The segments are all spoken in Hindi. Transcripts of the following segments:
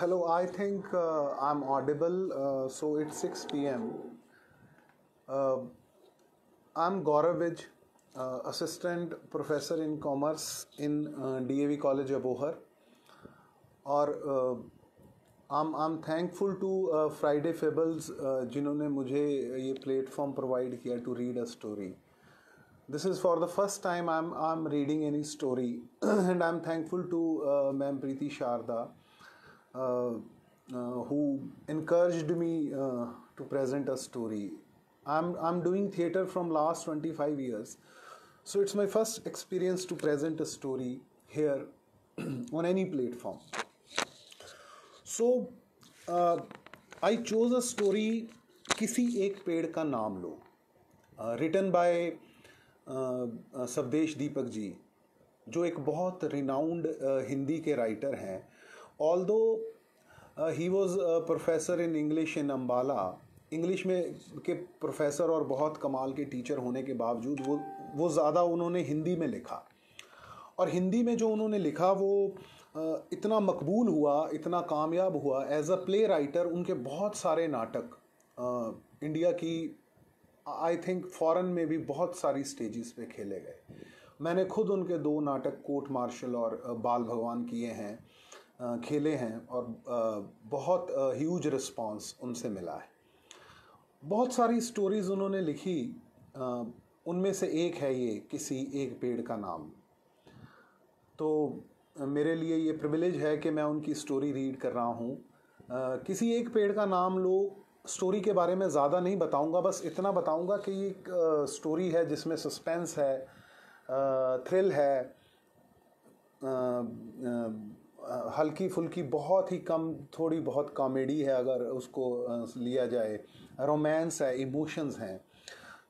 Hello, I think uh, I'm audible. Uh, so it's 6 p.m. Uh, I'm Gaurav assistant professor in commerce in DAV College, Abohar. और I'm I'm thankful to Friday Fables जिन्होंने मुझे ये प्लेटफॉर्म प्रोवाइड किया to read a story. this is for the first time i'm i'm reading any story and i'm thankful to uh, ma'am preeti sharda uh, who encouraged me uh, to present a story. I'm, I'm doing theater from last twenty five years. So it's my first experience to present a story here on any platform. So uh, I chose a story. किसी एक पेड़ का नाम लो रिटन बाय सबदेश दीपक जी जो एक बहुत रिनाउंड हिंदी के राइटर हैं although uh, he was a professor in English in Ambala English में के प्रोफेसर और बहुत कमाल के टीचर होने के बावजूद वो वो ज़्यादा उन्होंने हिंदी में लिखा और हिंदी में जो उन्होंने लिखा वो uh, इतना मकबूल हुआ इतना कामयाब हुआ एज अ प्ले राइटर उनके बहुत सारे नाटक इंडिया uh, की आई थिंक फॉरेन में भी बहुत सारी स्टेजेस पे खेले गए मैंने खुद उनके दो नाटक कोर्ट मार्शल और uh, बाल भगवान किए हैं खेले हैं और बहुत ह्यूज रिस्पांस उनसे मिला है बहुत सारी स्टोरीज़ उन्होंने लिखी उनमें से एक है ये किसी एक पेड़ का नाम तो मेरे लिए ये प्रिविलेज है कि मैं उनकी स्टोरी रीड कर रहा हूँ किसी एक पेड़ का नाम लो स्टोरी के बारे में ज़्यादा नहीं बताऊँगा बस इतना बताऊँगा कि ये एक स्टोरी है जिसमें सस्पेंस है थ्रिल है हल्की फुल्की बहुत ही कम थोड़ी बहुत कॉमेडी है अगर उसको लिया जाए रोमांस है इमोशंस हैं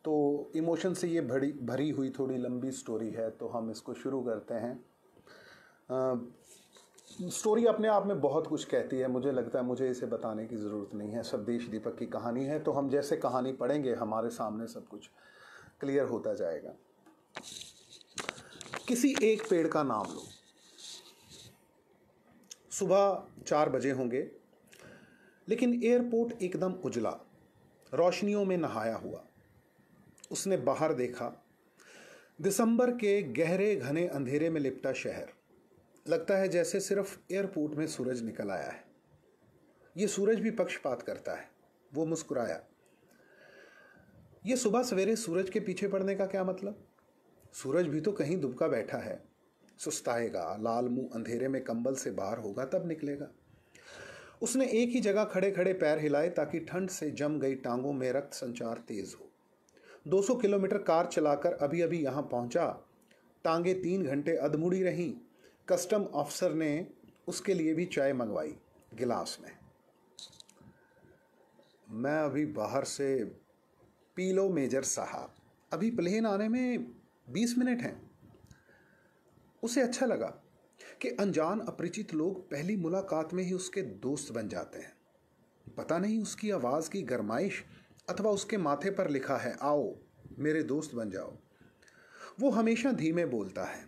तो इमोशन से ये भरी भरी हुई थोड़ी लंबी स्टोरी है तो हम इसको शुरू करते हैं आ, स्टोरी अपने आप में बहुत कुछ कहती है मुझे लगता है मुझे इसे बताने की ज़रूरत नहीं है स्वदेश दीपक की कहानी है तो हम जैसे कहानी पढ़ेंगे हमारे सामने सब कुछ क्लियर होता जाएगा किसी एक पेड़ का नाम लो सुबह चार बजे होंगे लेकिन एयरपोर्ट एकदम उजला रोशनियों में नहाया हुआ उसने बाहर देखा दिसंबर के गहरे घने अंधेरे में लिपटा शहर लगता है जैसे सिर्फ एयरपोर्ट में सूरज निकल आया है ये सूरज भी पक्षपात करता है वो मुस्कुराया ये सुबह सवेरे सूरज के पीछे पड़ने का क्या मतलब सूरज भी तो कहीं दुबका बैठा है सुस्ताएगा लाल मुंह अंधेरे में कंबल से बाहर होगा तब निकलेगा उसने एक ही जगह खड़े खड़े पैर हिलाए ताकि ठंड से जम गई टांगों में रक्त संचार तेज हो 200 किलोमीटर कार चलाकर अभी अभी यहाँ पहुँचा टांगे तीन घंटे अधमुड़ी रहीं कस्टम ऑफिसर ने उसके लिए भी चाय मंगवाई गिलास में मैं अभी बाहर से पी लो मेजर साहब अभी प्लेन आने में बीस मिनट हैं उसे अच्छा लगा कि अनजान अपरिचित लोग पहली मुलाकात में ही उसके दोस्त बन जाते हैं पता नहीं उसकी आवाज़ की गरमाइश अथवा उसके माथे पर लिखा है आओ मेरे दोस्त बन जाओ वो हमेशा धीमे बोलता है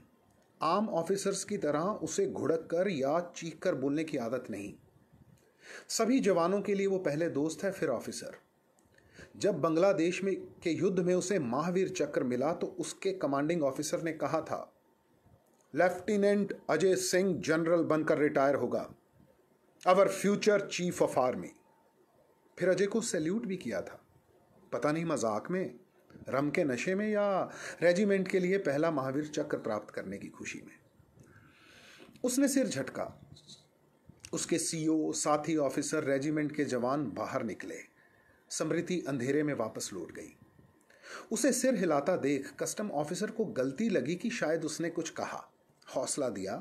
आम ऑफिसर्स की तरह उसे घुड़क कर या चीख कर बोलने की आदत नहीं सभी जवानों के लिए वो पहले दोस्त है फिर ऑफिसर जब बांग्लादेश में के युद्ध में उसे महावीर चक्र मिला तो उसके कमांडिंग ऑफिसर ने कहा था लेफ्टिनेंट अजय सिंह जनरल बनकर रिटायर होगा our future chief of army फिर अजय को सैल्यूट भी किया था पता नहीं मजाक में रम के नशे में या रेजिमेंट के लिए पहला महावीर चक्र प्राप्त करने की खुशी में उसने सिर झटका उसके सीईओ साथी ऑफिसर रेजिमेंट के जवान बाहर निकले समृति अंधेरे में वापस लौट गई उसे सिर हिलाता देख कस्टम ऑफिसर को गलती लगी कि शायद उसने कुछ कहा हौसला दिया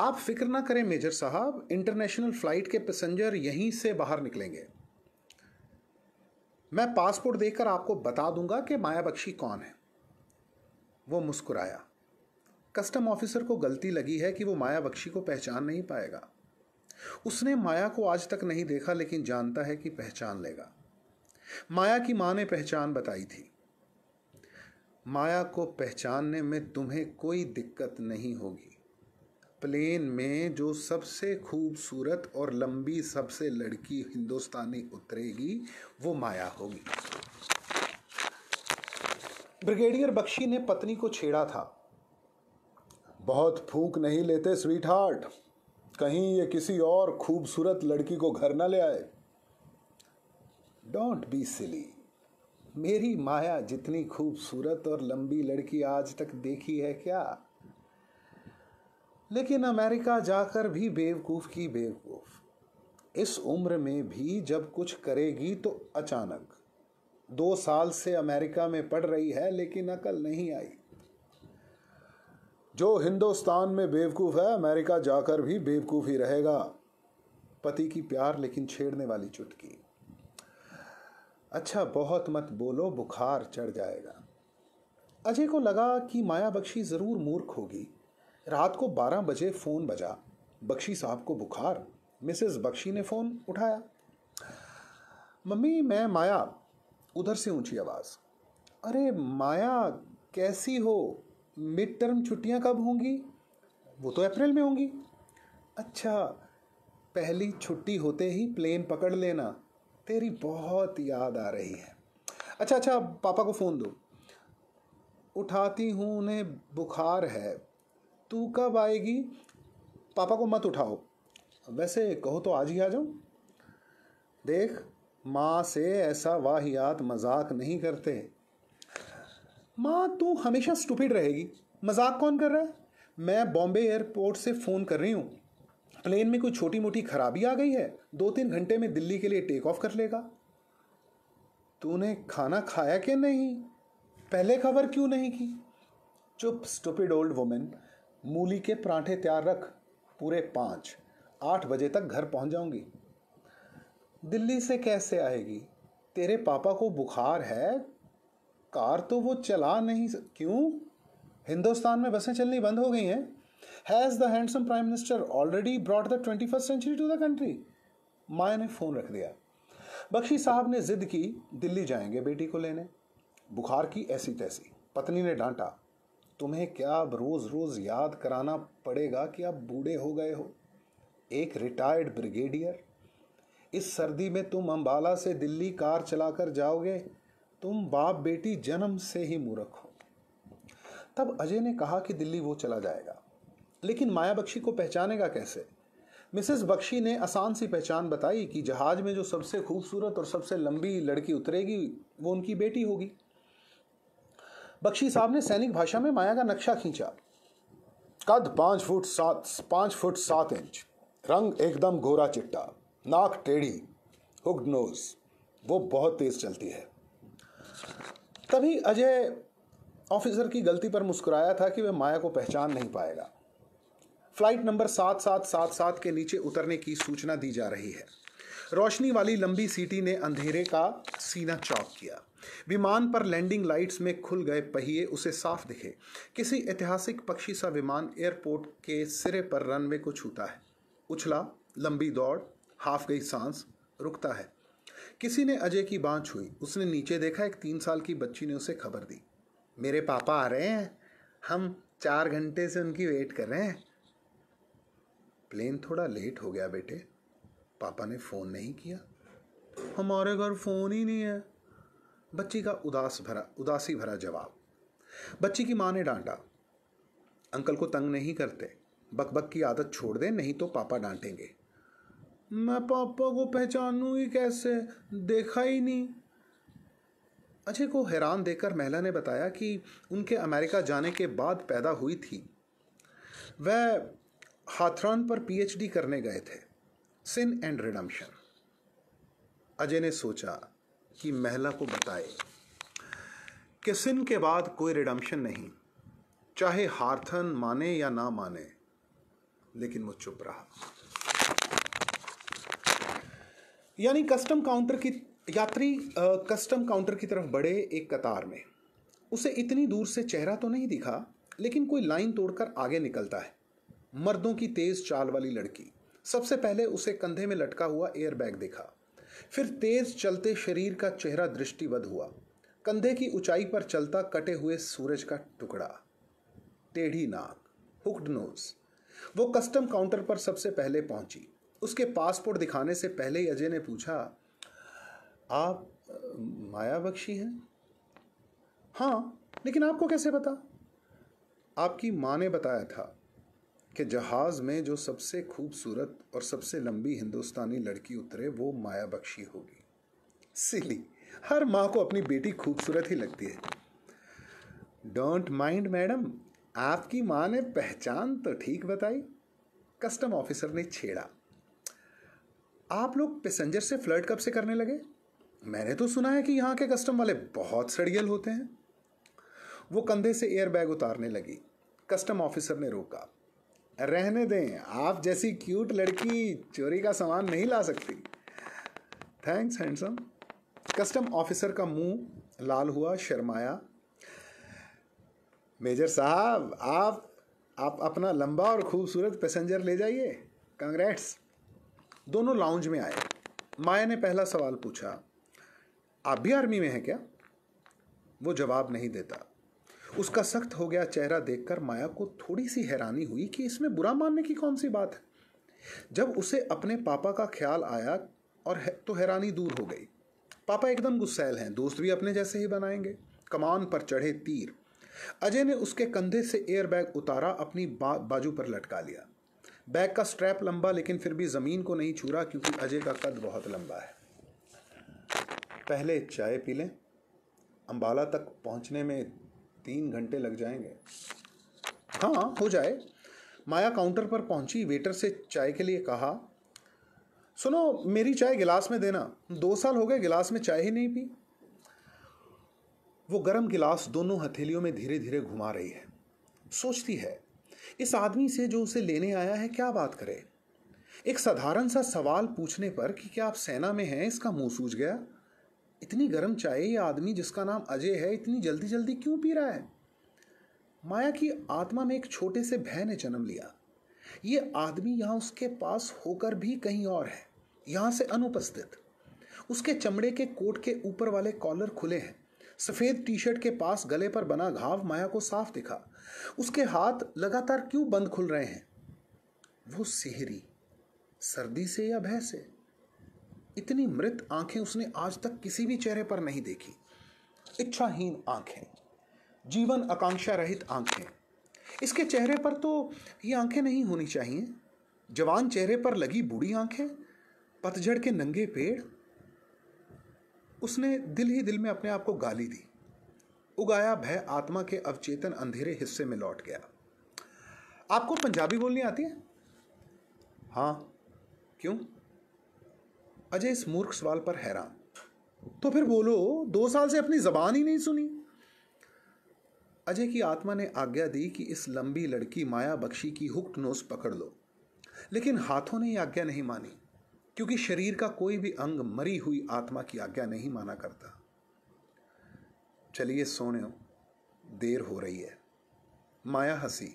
आप फिक्र ना करें मेजर साहब इंटरनेशनल फ्लाइट के पैसेंजर यहीं से बाहर निकलेंगे मैं पासपोर्ट देकर आपको बता दूंगा कि माया बख्शी कौन है वो मुस्कुराया कस्टम ऑफिसर को गलती लगी है कि वो माया बख्शी को पहचान नहीं पाएगा उसने माया को आज तक नहीं देखा लेकिन जानता है कि पहचान लेगा माया की मां ने पहचान बताई थी माया को पहचानने में तुम्हें कोई दिक्कत नहीं होगी प्लेन में जो सबसे खूबसूरत और लंबी सबसे लड़की हिंदुस्तानी उतरेगी वो माया होगी ब्रिगेडियर बख्शी ने पत्नी को छेड़ा था बहुत फूक नहीं लेते स्वीट हार्ट कहीं ये किसी और खूबसूरत लड़की को घर ना ले आए डोंट बी सिली मेरी माया जितनी खूबसूरत और लंबी लड़की आज तक देखी है क्या लेकिन अमेरिका जाकर भी बेवकूफ़ की बेवकूफ़ इस उम्र में भी जब कुछ करेगी तो अचानक दो साल से अमेरिका में पढ़ रही है लेकिन अकल नहीं आई जो हिंदुस्तान में बेवकूफ़ है अमेरिका जाकर भी बेवकूफ़ ही रहेगा पति की प्यार लेकिन छेड़ने वाली चुटकी अच्छा बहुत मत बोलो बुखार चढ़ जाएगा अजय को लगा कि माया बख्शी ज़रूर मूर्ख होगी रात को बारह बजे फ़ोन बजा बख्शी साहब को बुखार मिसेस बख्शी ने फ़ोन उठाया मम्मी मैं माया उधर से ऊंची आवाज़ अरे माया कैसी हो मिड टर्म छुट्टियाँ कब होंगी वो तो अप्रैल में होंगी अच्छा पहली छुट्टी होते ही प्लेन पकड़ लेना तेरी बहुत याद आ रही है अच्छा अच्छा पापा को फ़ोन दो उठाती हूँ उन्हें बुखार है तू कब आएगी पापा को मत उठाओ वैसे कहो तो आज ही आ जाओ देख माँ से ऐसा वाहियात मजाक नहीं करते माँ तू हमेशा स्टूपिड रहेगी मजाक कौन कर रहा है मैं बॉम्बे एयरपोर्ट से फ़ोन कर रही हूँ प्लेन में कोई छोटी मोटी खराबी आ गई है दो तीन घंटे में दिल्ली के लिए टेक ऑफ कर लेगा तूने खाना खाया कि नहीं पहले खबर क्यों नहीं की चुप स्टुपिड ओल्ड वुमेन मूली के पराठे तैयार रख पूरे पाँच आठ बजे तक घर पहुंच जाऊंगी दिल्ली से कैसे आएगी तेरे पापा को बुखार है कार तो वो चला नहीं क्यों हिंदुस्तान में बसें चलनी बंद हो गई हैं has the handsome prime minister already brought the twenty first century to the country Maya ने फ़ोन रख दिया बख्शी साहब ने जिद की दिल्ली जाएंगे बेटी को लेने बुखार की ऐसी तैसी पत्नी ने डांटा तुम्हें क्या अब रोज़ रोज़ याद कराना पड़ेगा कि आप बूढ़े हो गए हो एक रिटायर्ड ब्रिगेडियर इस सर्दी में तुम अंबाला से दिल्ली कार चलाकर जाओगे तुम बाप बेटी जन्म से ही मूर्ख हो तब अजय ने कहा कि दिल्ली वो चला जाएगा लेकिन माया बख्शी को पहचानेगा कैसे मिसेस बख्शी ने आसान सी पहचान बताई कि जहाज़ में जो सबसे खूबसूरत और सबसे लंबी लड़की उतरेगी वो उनकी बेटी होगी बख्शी साहब ने सैनिक भाषा में माया का नक्शा खींचा कद पाँच फुट सात पाँच फुट सात इंच रंग एकदम गोरा चिट्टा नाक टेढ़ी हुक्ड नोज वो बहुत तेज़ चलती है तभी अजय ऑफिसर की गलती पर मुस्कुराया था कि वह माया को पहचान नहीं पाएगा फ्लाइट नंबर सात सात सात सात के नीचे उतरने की सूचना दी जा रही है रोशनी वाली लंबी सीटी ने अंधेरे का सीना चौक किया विमान पर लैंडिंग लाइट्स में खुल गए पहिए उसे साफ दिखे किसी ऐतिहासिक पक्षी सा विमान एयरपोर्ट के सिरे पर रनवे को छूता है उछला लंबी दौड़ हाफ गई सांस रुकता है किसी ने अजय की बाँ छुई उसने नीचे देखा एक तीन साल की बच्ची ने उसे खबर दी मेरे पापा आ रहे हैं हम चार घंटे से उनकी वेट कर रहे हैं प्लेन थोड़ा लेट हो गया बेटे पापा ने फ़ोन नहीं किया हमारे घर फ़ोन ही नहीं है बच्ची का उदास भरा उदासी भरा जवाब बच्ची की माँ ने डांटा अंकल को तंग नहीं करते बकबक की आदत छोड़ दे नहीं तो पापा डांटेंगे मैं पापा को पहचानूँ ही कैसे देखा ही नहीं अजय को हैरान देखकर महिला ने बताया कि उनके अमेरिका जाने के बाद पैदा हुई थी वह हाथरान पर पीएचडी करने गए थे सिन एंड रिडम्शन अजय ने सोचा कि महिला को बताए कि सिन के बाद कोई रिडम्शन नहीं चाहे हार्थन माने या ना माने लेकिन वो चुप रहा यानी कस्टम काउंटर की यात्री आ, कस्टम काउंटर की तरफ बढ़े एक कतार में उसे इतनी दूर से चेहरा तो नहीं दिखा लेकिन कोई लाइन तोड़कर आगे निकलता है मर्दों की तेज चाल वाली लड़की सबसे पहले उसे कंधे में लटका हुआ एयरबैग देखा फिर तेज चलते शरीर का चेहरा दृष्टिवध हुआ कंधे की ऊंचाई पर चलता कटे हुए सूरज का टुकड़ा टेढ़ी नाक हुक्ड नोज वो कस्टम काउंटर पर सबसे पहले पहुंची उसके पासपोर्ट दिखाने से पहले ही अजय ने पूछा आप माया बख्शी हैं हाँ लेकिन आपको कैसे पता आपकी माँ ने बताया था कि जहाज़ में जो सबसे खूबसूरत और सबसे लंबी हिंदुस्तानी लड़की उतरे वो माया बख्शी होगी सिली हर माँ को अपनी बेटी खूबसूरत ही लगती है डोंट माइंड मैडम आपकी माँ ने पहचान तो ठीक बताई कस्टम ऑफिसर ने छेड़ा आप लोग पैसेंजर से फ्लर्ट कब से करने लगे मैंने तो सुना है कि यहाँ के कस्टम वाले बहुत सड़ियल होते हैं वो कंधे से एयरबैग उतारने लगी कस्टम ऑफिसर ने रोका रहने दें आप जैसी क्यूट लड़की चोरी का सामान नहीं ला सकती थैंक्स हैंडसम कस्टम ऑफिसर का मुंह लाल हुआ शर्माया मेजर साहब आप आप अपना लंबा और खूबसूरत पैसेंजर ले जाइए कंग्रेट्स दोनों लाउंज में आए माया ने पहला सवाल पूछा आप भी आर्मी में हैं क्या वो जवाब नहीं देता उसका सख्त हो गया चेहरा देखकर माया को थोड़ी सी हैरानी हुई कि इसमें बुरा मानने की कौन सी बात है जब उसे अपने पापा का ख्याल आया और है, तो हैरानी दूर हो गई पापा एकदम गुस्सैल हैं दोस्त भी अपने जैसे ही बनाएंगे कमान पर चढ़े तीर अजय ने उसके कंधे से एयरबैग उतारा अपनी बा, बाजू पर लटका लिया बैग का स्ट्रैप लंबा लेकिन फिर भी ज़मीन को नहीं छूरा क्योंकि अजय का कद बहुत लंबा है पहले चाय पी लें अम्बाला तक पहुंचने में तीन घंटे लग जाएंगे हाँ हो जाए माया काउंटर पर पहुंची वेटर से चाय के लिए कहा सुनो मेरी चाय गिलास में देना दो साल हो गए गिलास में चाय ही नहीं पी वो गरम गिलास दोनों हथेलियों में धीरे धीरे घुमा रही है सोचती है इस आदमी से जो उसे लेने आया है क्या बात करे एक साधारण सा सवाल पूछने पर कि क्या आप सेना में हैं इसका मुंह सूझ गया इतनी गर्म चाय ये आदमी जिसका नाम अजय है इतनी जल्दी जल्दी क्यों पी रहा है माया की आत्मा में एक छोटे से भय ने जन्म लिया ये आदमी यहाँ उसके पास होकर भी कहीं और है यहाँ से अनुपस्थित उसके चमड़े के कोट के ऊपर वाले कॉलर खुले हैं सफ़ेद टी शर्ट के पास गले पर बना घाव माया को साफ दिखा उसके हाथ लगातार क्यों बंद खुल रहे हैं वो सिहरी सर्दी से या भय से इतनी मृत आंखें उसने आज तक किसी भी चेहरे पर नहीं देखी इच्छाहीन आंखें जीवन आकांक्षा रहित आंखें इसके चेहरे पर तो ये आंखें नहीं होनी चाहिए जवान चेहरे पर लगी बूढ़ी आंखें पतझड़ के नंगे पेड़ उसने दिल ही दिल में अपने आप को गाली दी उगाया भय आत्मा के अवचेतन अंधेरे हिस्से में लौट गया आपको पंजाबी बोलनी आती है हाँ क्यों अजय इस मूर्ख सवाल पर हैरान तो फिर बोलो दो साल से अपनी जबान ही नहीं सुनी अजय की आत्मा ने आज्ञा दी कि इस लंबी लड़की माया बख्शी की हुक्ट नोस पकड़ लो लेकिन हाथों ने यह आज्ञा नहीं मानी क्योंकि शरीर का कोई भी अंग मरी हुई आत्मा की आज्ञा नहीं माना करता चलिए सोने देर हो रही है माया हंसी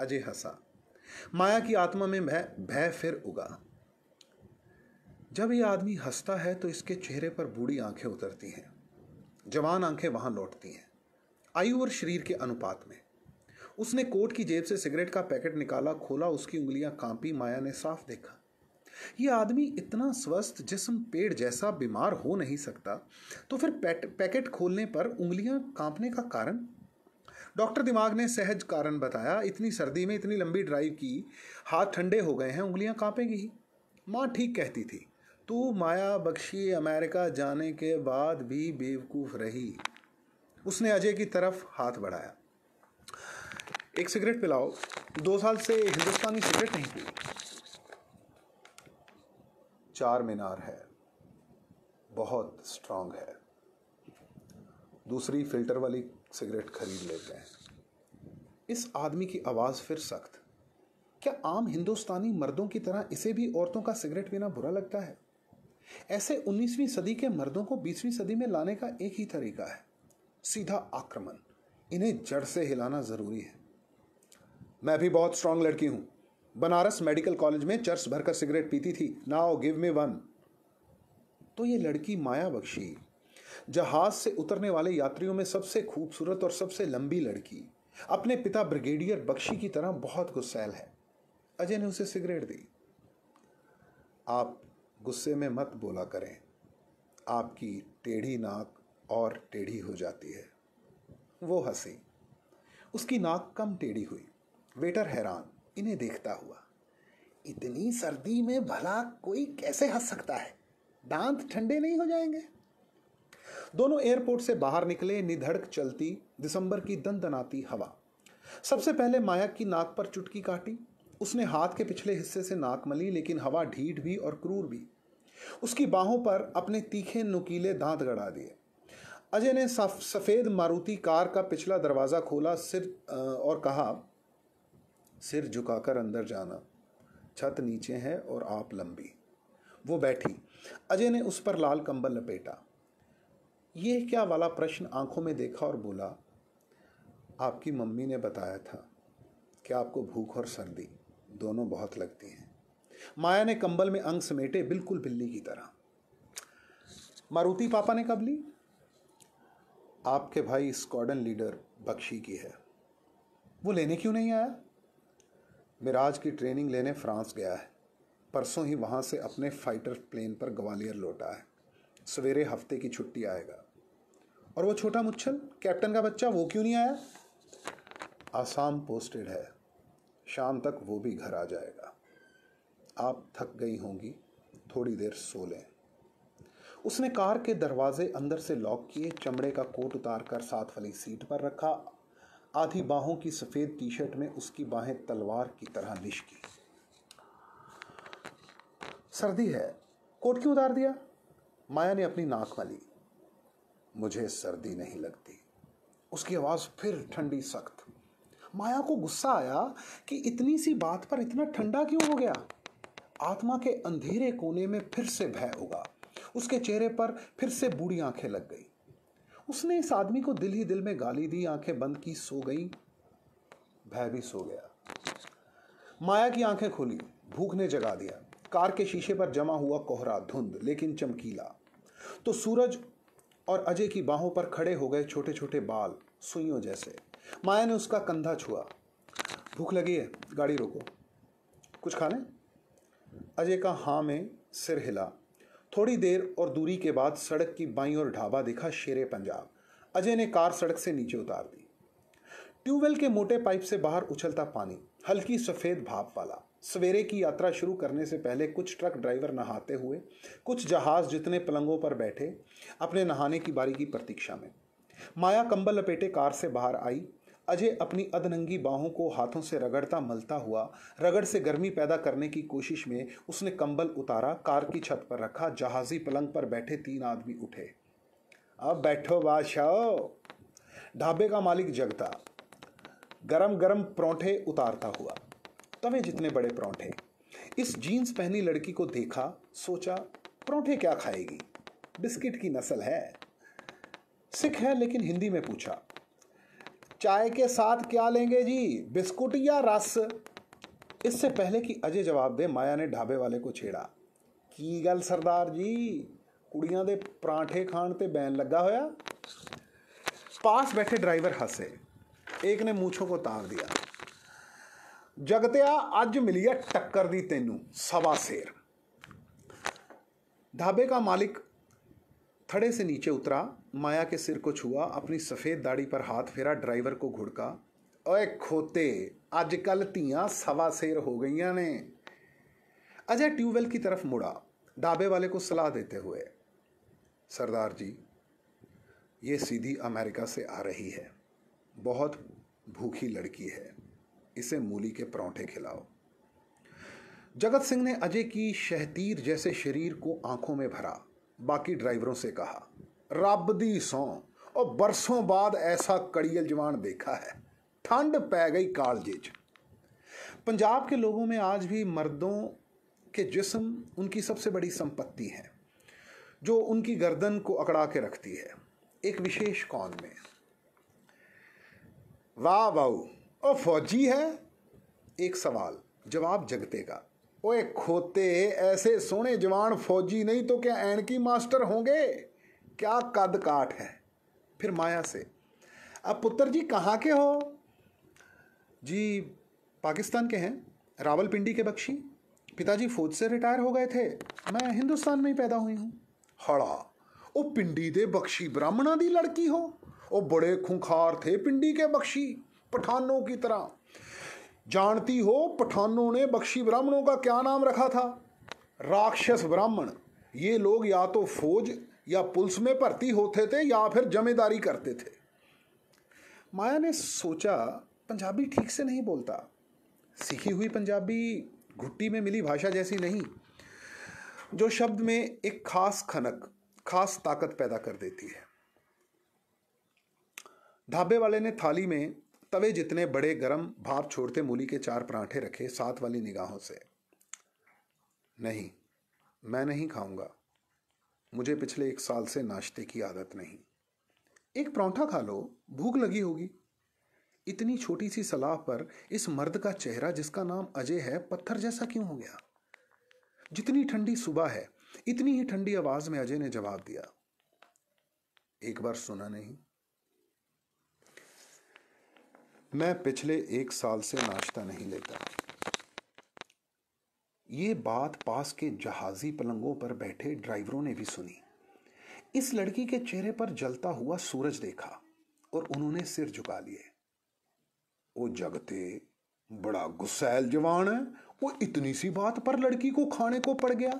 अजय हंसा माया की आत्मा में भय भय फिर उगा जब ये आदमी हंसता है तो इसके चेहरे पर बूढ़ी आंखें उतरती हैं जवान आंखें वहाँ लौटती हैं आयु और शरीर के अनुपात में उसने कोट की जेब से सिगरेट का पैकेट निकाला खोला उसकी उंगलियां कांपी माया ने साफ देखा ये आदमी इतना स्वस्थ जिसम पेड़ जैसा बीमार हो नहीं सकता तो फिर पैकेट खोलने पर उंगलियां कांपने का कारण डॉक्टर दिमाग ने सहज कारण बताया इतनी सर्दी में इतनी लंबी ड्राइव की हाथ ठंडे हो गए हैं उंगलियां कांपेंगी ही माँ ठीक कहती थी तू माया बख्शी अमेरिका जाने के बाद भी बेवकूफ़ रही उसने अजय की तरफ हाथ बढ़ाया एक सिगरेट पिलाओ दो साल से हिंदुस्तानी सिगरेट नहीं पी चार मीनार है बहुत स्ट्रांग है दूसरी फिल्टर वाली सिगरेट खरीद लेते हैं इस आदमी की आवाज़ फिर सख्त क्या आम हिंदुस्तानी मर्दों की तरह इसे भी औरतों का सिगरेट पीना बुरा लगता है ऐसे 19वीं सदी के मर्दों को 20वीं सदी में लाने का एक ही तरीका है सीधा आक्रमण इन्हें जड़ से हिलाना ज़रूरी है मैं भी बहुत स्ट्रांग लड़की हूं बनारस मेडिकल कॉलेज में चर्च भरकर सिगरेट पीती थी नाओ गिव मी वन तो ये लड़की माया बख्शी जहाज से उतरने वाले यात्रियों में सबसे खूबसूरत और सबसे लंबी लड़की अपने पिता ब्रिगेडियर बख्शी की तरह बहुत गुस्सैल है अजय ने उसे सिगरेट दी आप गुस्से में मत बोला करें आपकी टेढ़ी नाक और टेढ़ी हो जाती है वो हंसी उसकी नाक कम टेढ़ी हुई वेटर हैरान इन्हें देखता हुआ इतनी सर्दी में भला कोई कैसे हंस सकता है दांत ठंडे नहीं हो जाएंगे दोनों एयरपोर्ट से बाहर निकले निधड़क चलती दिसंबर की दनदनाती हवा सबसे पहले माया की नाक पर चुटकी काटी उसने हाथ के पिछले हिस्से से नाक मली लेकिन हवा ढीठ भी और क्रूर भी उसकी बाहों पर अपने तीखे नुकीले दांत गड़ा दिए अजय ने सफ़ेद मारुति कार का पिछला दरवाज़ा खोला सिर और कहा सिर झुकाकर अंदर जाना छत नीचे है और आप लंबी वो बैठी अजय ने उस पर लाल कंबल लपेटा ये क्या वाला प्रश्न आंखों में देखा और बोला आपकी मम्मी ने बताया था कि आपको भूख और सर्दी दोनों बहुत लगती हैं माया ने कंबल में अंग समेटे बिल्कुल बिल्ली की तरह मारुति पापा ने कब ली आपके भाई स्क्वाडन लीडर बख्शी की है वो लेने क्यों नहीं आया मिराज की ट्रेनिंग लेने फ्रांस गया है परसों ही वहाँ से अपने फाइटर प्लेन पर ग्वालियर लौटा है सवेरे हफ्ते की छुट्टी आएगा और वो छोटा मुच्छल कैप्टन का बच्चा वो क्यों नहीं आया आसाम पोस्टेड है शाम तक वो भी घर आ जाएगा आप थक गई होंगी थोड़ी देर सो लें उसने कार के दरवाजे अंदर से लॉक किए चमड़े का कोट उतार कर साथ वाली सीट पर रखा आधी बाहों की सफ़ेद टी शर्ट में उसकी बाहें तलवार की तरह लिशकी सर्दी है कोट क्यों उतार दिया माया ने अपनी नाक वाली मुझे सर्दी नहीं लगती उसकी आवाज़ फिर ठंडी सख्त माया को गुस्सा आया कि इतनी सी बात पर इतना ठंडा क्यों हो गया आत्मा के अंधेरे कोने में फिर से भय होगा उसके चेहरे पर फिर से बूढ़ी आंखें लग गई उसने इस आदमी को दिल ही दिल में गाली दी आंखें बंद की सो गई भय भी सो गया माया की आंखें खोली भूख ने जगा दिया कार के शीशे पर जमा हुआ कोहरा धुंध लेकिन चमकीला तो सूरज और अजय की बाहों पर खड़े हो गए छोटे छोटे बाल सुइयों जैसे माया ने उसका कंधा छुआ भूख लगी है गाड़ी रोको कुछ खा लें अजय का हाँ में सिर हिला थोड़ी देर और दूरी के बाद सड़क की बाई और ढाबा देखा शेर पंजाब अजय ने कार सड़क से नीचे उतार दी ट्यूबवेल के मोटे पाइप से बाहर उछलता पानी हल्की सफ़ेद भाप वाला सवेरे की यात्रा शुरू करने से पहले कुछ ट्रक ड्राइवर नहाते हुए कुछ जहाज जितने पलंगों पर बैठे अपने नहाने की बारी की प्रतीक्षा में माया कंबल लपेटे कार से बाहर आई अजय अपनी अधनंगी बाहों को हाथों से रगड़ता मलता हुआ रगड़ से गर्मी पैदा करने की कोशिश में उसने कंबल उतारा कार की छत पर रखा जहाजी पलंग पर बैठे तीन आदमी उठे अब बैठो बादशाह ढाबे का मालिक जगता गरम गरम परौंठे उतारता हुआ तवे जितने बड़े परौंठे इस जीन्स पहनी लड़की को देखा सोचा परौंठे क्या खाएगी बिस्किट की नस्ल है सिख है लेकिन हिंदी में पूछा चाय के साथ क्या लेंगे जी बिस्कुट या रस इससे पहले कि अजय जवाब दे ਮਾਇਆ ਨੇ ਢਾਬੇ ਵਾਲੇ ਕੋ ਛੇੜਾ ਕੀ ਗੱਲ ਸਰਦਾਰ ਜੀ ਕੁੜੀਆਂ ਦੇ ਪਰਾਂਠੇ ਖਾਣ ਤੇ ਬੈਨ ਲੱਗਾ ਹੋਇਆ ਪਾਸ ਬੈਠੇ ਡਰਾਈਵਰ ਹੱਸੇ ਇੱਕ ਨੇ ਮੂੰਛੋਂ ਕੋ ਤਾਰ ਦਿਆ ਜਗਤਿਆ ਅੱਜ ਮਿਲੀ ਹੈ ਟੱਕਰ ਦੀ ਤੈਨੂੰ ਸਵਾ ਸੇਰ ਢਾਬੇ ਦਾ ਮਾਲਿਕ थड़े से नीचे उतरा माया के सिर को छुआ अपनी सफ़ेद दाढ़ी पर हाथ फेरा ड्राइवर को घुड़का ओए खोते अजकल तियाँ सवा सेर हो गई ने अजय ट्यूबवेल की तरफ मुड़ा ढाबे वाले को सलाह देते हुए सरदार जी ये सीधी अमेरिका से आ रही है बहुत भूखी लड़की है इसे मूली के परौंठे खिलाओ जगत सिंह ने अजय की शहतीर जैसे शरीर को आंखों में भरा बाकी ड्राइवरों से कहा रब दी सौ और बरसों बाद ऐसा कड़ियल जवान देखा है ठंड पै गई कालजे च पंजाब के लोगों में आज भी मर्दों के जिस्म उनकी सबसे बड़ी संपत्ति है जो उनकी गर्दन को अकड़ा के रखती है एक विशेष कौन में वाह वाह ओ फौजी है एक सवाल जवाब जगते का ओए खोते ऐसे सोने जवान फौजी नहीं तो क्या एनकी मास्टर होंगे क्या कद काट है फिर माया से अब पुत्र जी कहाँ के हो जी पाकिस्तान के हैं रावलपिंडी के बख्शी पिताजी फौज से रिटायर हो गए थे मैं हिंदुस्तान में ही पैदा हुई हूँ हड़ा ओ पिंडी दे बख्शी ब्राह्मणा दी लड़की हो ओ बड़े खूंखार थे पिंडी के बख्शी पठानों की तरह जानती हो पठानों ने बख्शी ब्राह्मणों का क्या नाम रखा था राक्षस ब्राह्मण ये लोग या तो फौज या पुलिस में भर्ती होते थे या फिर जमेदारी करते थे माया ने सोचा पंजाबी ठीक से नहीं बोलता सीखी हुई पंजाबी घुट्टी में मिली भाषा जैसी नहीं जो शब्द में एक खास खनक खास ताकत पैदा कर देती है ढाबे वाले ने थाली में तवे जितने बड़े गरम भाप छोड़ते मूली के चार पराठे रखे साथ वाली निगाहों से नहीं मैं नहीं खाऊंगा मुझे पिछले एक साल से नाश्ते की आदत नहीं एक परौंठा खा लो भूख लगी होगी इतनी छोटी सी सलाह पर इस मर्द का चेहरा जिसका नाम अजय है पत्थर जैसा क्यों हो गया जितनी ठंडी सुबह है इतनी ही ठंडी आवाज में अजय ने जवाब दिया एक बार सुना नहीं मैं पिछले एक साल से नाश्ता नहीं लेता ये बात पास के जहाजी पलंगों पर बैठे ड्राइवरों ने भी सुनी इस लड़की के चेहरे पर जलता हुआ सूरज देखा और उन्होंने सिर झुका लिए वो जगते बड़ा गुस्सैल जवान है वो इतनी सी बात पर लड़की को खाने को पड़ गया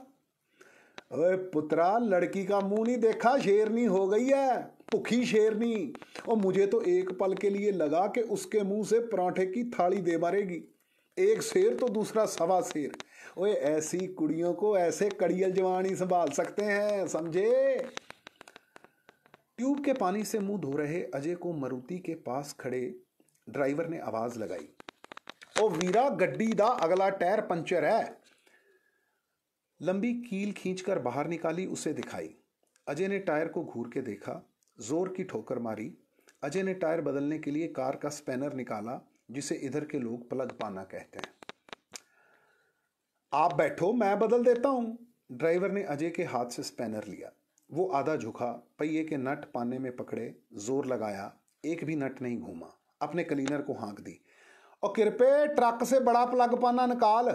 अरे पुत्रा लड़की का मुंह नहीं देखा शेरनी हो गई है भुखी शेरनी और मुझे तो एक पल के लिए लगा कि उसके मुंह से परांठे की थाली दे मारेगी एक शेर तो दूसरा सवा शेर ओए ऐसी कुड़ियों को ऐसे कड़ियल जवान ही संभाल सकते हैं समझे ट्यूब के पानी से मुंह धो रहे अजय को मरुति के पास खड़े ड्राइवर ने आवाज लगाई ओ वीरा गड्डी दा अगला टायर पंचर है लंबी कील खींचकर बाहर निकाली उसे दिखाई अजय ने टायर को घूर के देखा जोर की ठोकर मारी अजय ने टायर बदलने के लिए कार का स्पैनर निकाला जिसे इधर के लोग प्लग पाना कहते हैं आप बैठो मैं बदल देता हूं ड्राइवर ने अजय के हाथ से स्पैनर लिया वो आधा झुका पहिए के नट पाने में पकड़े जोर लगाया एक भी नट नहीं घूमा अपने क्लीनर को हाँक दी और कृपे ट्रक से बड़ा प्लग पाना निकाल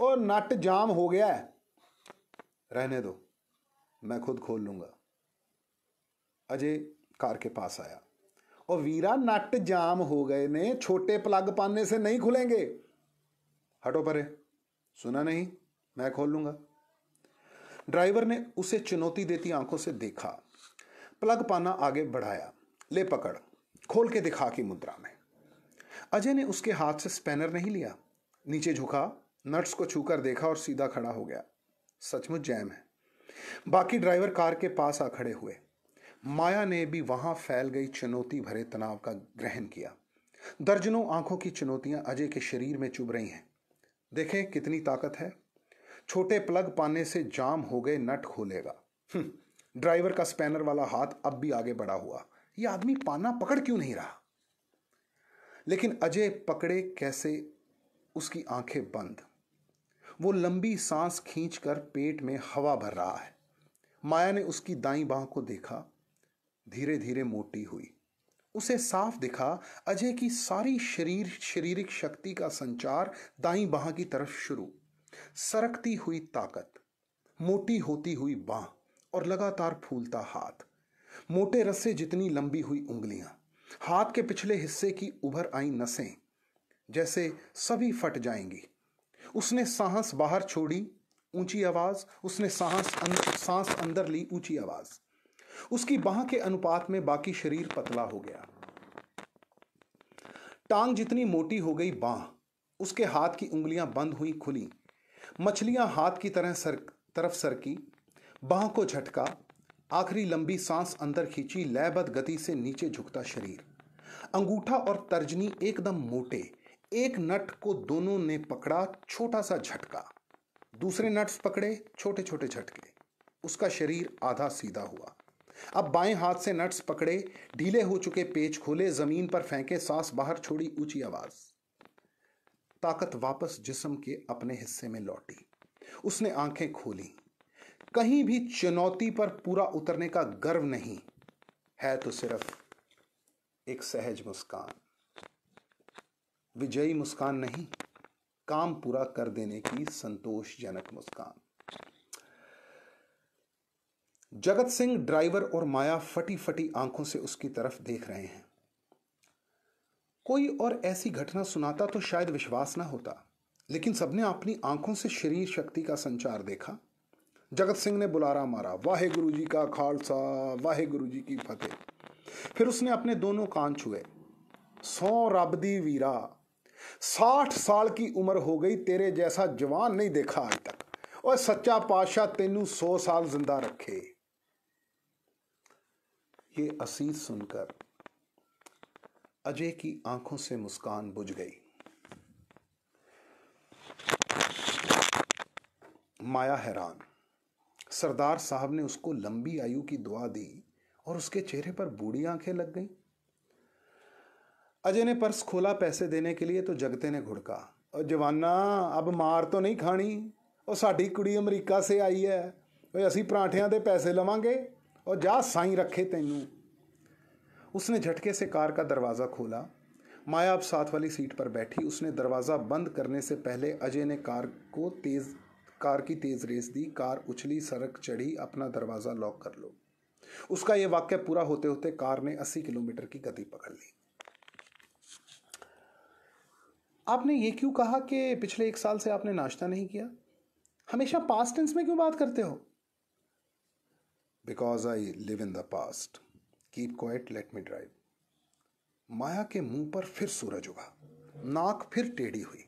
और नट जाम हो गया है रहने दो मैं खुद खोल लूंगा अजय कार के पास आया और वीरा नट जाम हो गए ने छोटे प्लग पाने से नहीं खुलेंगे हटो परे सुना नहीं मैं खोल लूंगा ड्राइवर ने उसे चुनौती देती आंखों से देखा प्लग पाना आगे बढ़ाया ले पकड़ खोल के दिखा की मुद्रा में अजय ने उसके हाथ से स्पैनर नहीं लिया नीचे झुका नट्स को छूकर देखा और सीधा खड़ा हो गया सचमुच जैम है बाकी ड्राइवर कार के पास आ खड़े हुए माया ने भी वहां फैल गई चुनौती भरे तनाव का ग्रहण किया दर्जनों आंखों की चुनौतियां अजय के शरीर में चुभ रही हैं देखें कितनी ताकत है छोटे प्लग पाने से जाम हो गए नट खोलेगा हम्म, ड्राइवर का स्पैनर वाला हाथ अब भी आगे बढ़ा हुआ यह आदमी पाना पकड़ क्यों नहीं रहा लेकिन अजय पकड़े कैसे उसकी आंखें बंद वो लंबी सांस खींचकर पेट में हवा भर रहा है माया ने उसकी दाई बांह को देखा धीरे धीरे मोटी हुई उसे साफ दिखा अजय की सारी शरीर शारीरिक शक्ति का संचार दाई बाह की तरफ शुरू सरकती हुई ताकत मोटी होती हुई बाह और लगातार फूलता हाथ मोटे रस्से जितनी लंबी हुई उंगलियां हाथ के पिछले हिस्से की उभर आई नसें जैसे सभी फट जाएंगी उसने सांस बाहर छोड़ी ऊंची आवाज उसने सांस सांस अंदर ली ऊंची आवाज़ उसकी बाह के अनुपात में बाकी शरीर पतला हो गया टांग जितनी मोटी हो गई बाह उसके हाथ की उंगलियां बंद हुई खुली मछलियां हाथ की तरह सर तरफ सरकी बाह को झटका आखिरी लंबी सांस अंदर खींची लयबद्ध गति से नीचे झुकता शरीर अंगूठा और तर्जनी एकदम मोटे एक नट को दोनों ने पकड़ा छोटा सा झटका दूसरे नट्स पकड़े छोटे छोटे झटके उसका शरीर आधा सीधा हुआ अब बाएं हाथ से नट्स पकड़े ढीले हो चुके पेच खोले जमीन पर फेंके सांस बाहर छोड़ी ऊंची आवाज ताकत वापस जिस्म के अपने हिस्से में लौटी उसने आंखें खोली कहीं भी चुनौती पर पूरा उतरने का गर्व नहीं है तो सिर्फ एक सहज मुस्कान विजयी मुस्कान नहीं काम पूरा कर देने की संतोषजनक मुस्कान जगत सिंह ड्राइवर और माया फटी फटी आंखों से उसकी तरफ देख रहे हैं कोई और ऐसी घटना सुनाता तो शायद विश्वास ना होता लेकिन सबने अपनी आंखों से शरीर शक्ति का संचार देखा जगत सिंह ने बुलारा मारा वाहे गुरु जी का खालसा वाहे गुरु जी की फतेह फिर उसने अपने दोनों कान छुए सौ रब दी वीरा साठ साल की उम्र हो गई तेरे जैसा जवान नहीं देखा आज तक और सच्चा पातशाह तेनू सौ साल जिंदा रखे ये असीर सुनकर अजय की आंखों से मुस्कान बुझ गई माया हैरान सरदार साहब ने उसको लंबी आयु की दुआ दी और उसके चेहरे पर बूढ़ी आंखें लग गईं अजय ने पर्स खोला पैसे देने के लिए तो जगते ने घुड़का और जवाना अब मार तो नहीं खानी और साड़ी कुड़ी अमरीका से आई है ਓਏ ਅਸੀਂ ਪਰਾਂਠਿਆਂ ਦੇ ਪੈਸੇ ਲਵਾਂਗੇ और जा साई रखे तेनू उसने झटके से कार का दरवाज़ा खोला माया अब साथ वाली सीट पर बैठी उसने दरवाज़ा बंद करने से पहले अजय ने कार को तेज़ कार की तेज़ रेस दी कार उछली सड़क चढ़ी अपना दरवाज़ा लॉक कर लो उसका यह वाक्य पूरा होते होते कार ने अस्सी किलोमीटर की गति पकड़ ली आपने ये क्यों कहा कि पिछले एक साल से आपने नाश्ता नहीं किया हमेशा पास्ट टेंस में क्यों बात करते हो because I live in the past keep quiet let me drive Maya के मुंह पर फिर सूरज उगा नाक फिर टेढ़ी हुई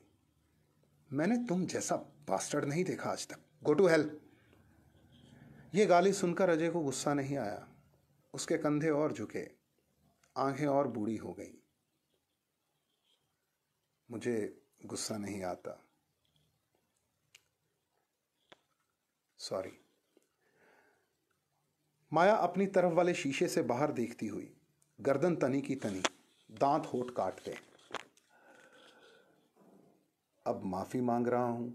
मैंने तुम जैसा बास्टर्ड नहीं देखा आज तक गो टू हेल्प ये गाली सुनकर अजय को गुस्सा नहीं आया उसके कंधे और झुके आंखें और बूढ़ी हो गईं मुझे गुस्सा नहीं आता सॉरी माया अपनी तरफ वाले शीशे से बाहर देखती हुई गर्दन तनी की तनी दांत होठ काटते अब माफ़ी मांग रहा हूं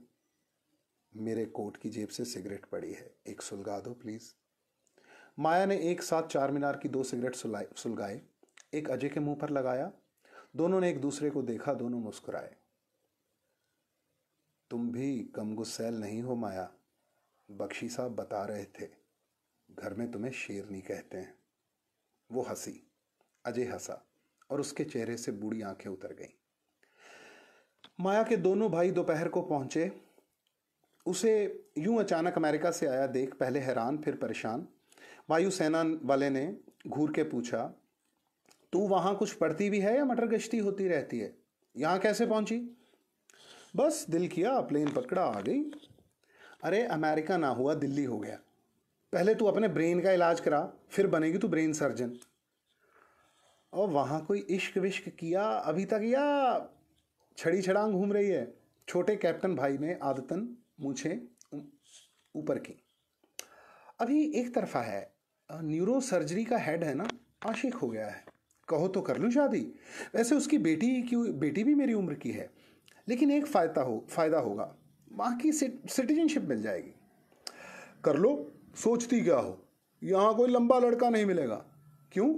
मेरे कोट की जेब से सिगरेट पड़ी है एक सुलगा दो प्लीज़ माया ने एक साथ चार मीनार की दो सिगरेट सुलगाए एक अजय के मुंह पर लगाया दोनों ने एक दूसरे को देखा दोनों मुस्कुराए तुम भी कम गुस्सैल नहीं हो माया बख्शी साहब बता रहे थे घर में तुम्हें शेरनी कहते हैं वो हंसी अजय हंसा और उसके चेहरे से बूढ़ी आंखें उतर गईं माया के दोनों भाई दोपहर को पहुंचे उसे यूं अचानक अमेरिका से आया देख पहले हैरान फिर परेशान वायुसेना वाले ने घूर के पूछा तू वहाँ कुछ पढ़ती भी है या मटर गश्ती होती रहती है यहाँ कैसे पहुँची बस दिल किया प्लेन पकड़ा आ गई अरे अमेरिका ना हुआ दिल्ली हो गया पहले तू अपने ब्रेन का इलाज करा फिर बनेगी तू ब्रेन सर्जन और वहाँ कोई इश्क विश्क किया अभी तक या छड़ी छड़ांग घूम रही है छोटे कैप्टन भाई ने आदतन मुझे ऊपर की अभी एक तरफा है न्यूरो सर्जरी का हेड है ना आशिक हो गया है कहो तो कर लूँ शादी वैसे उसकी बेटी की बेटी भी मेरी उम्र की है लेकिन एक फ़ायदा हो फायदा होगा वहाँ की सिटीजनशिप मिल जाएगी कर लो सोचती क्या हो यहाँ कोई लंबा लड़का नहीं मिलेगा क्यों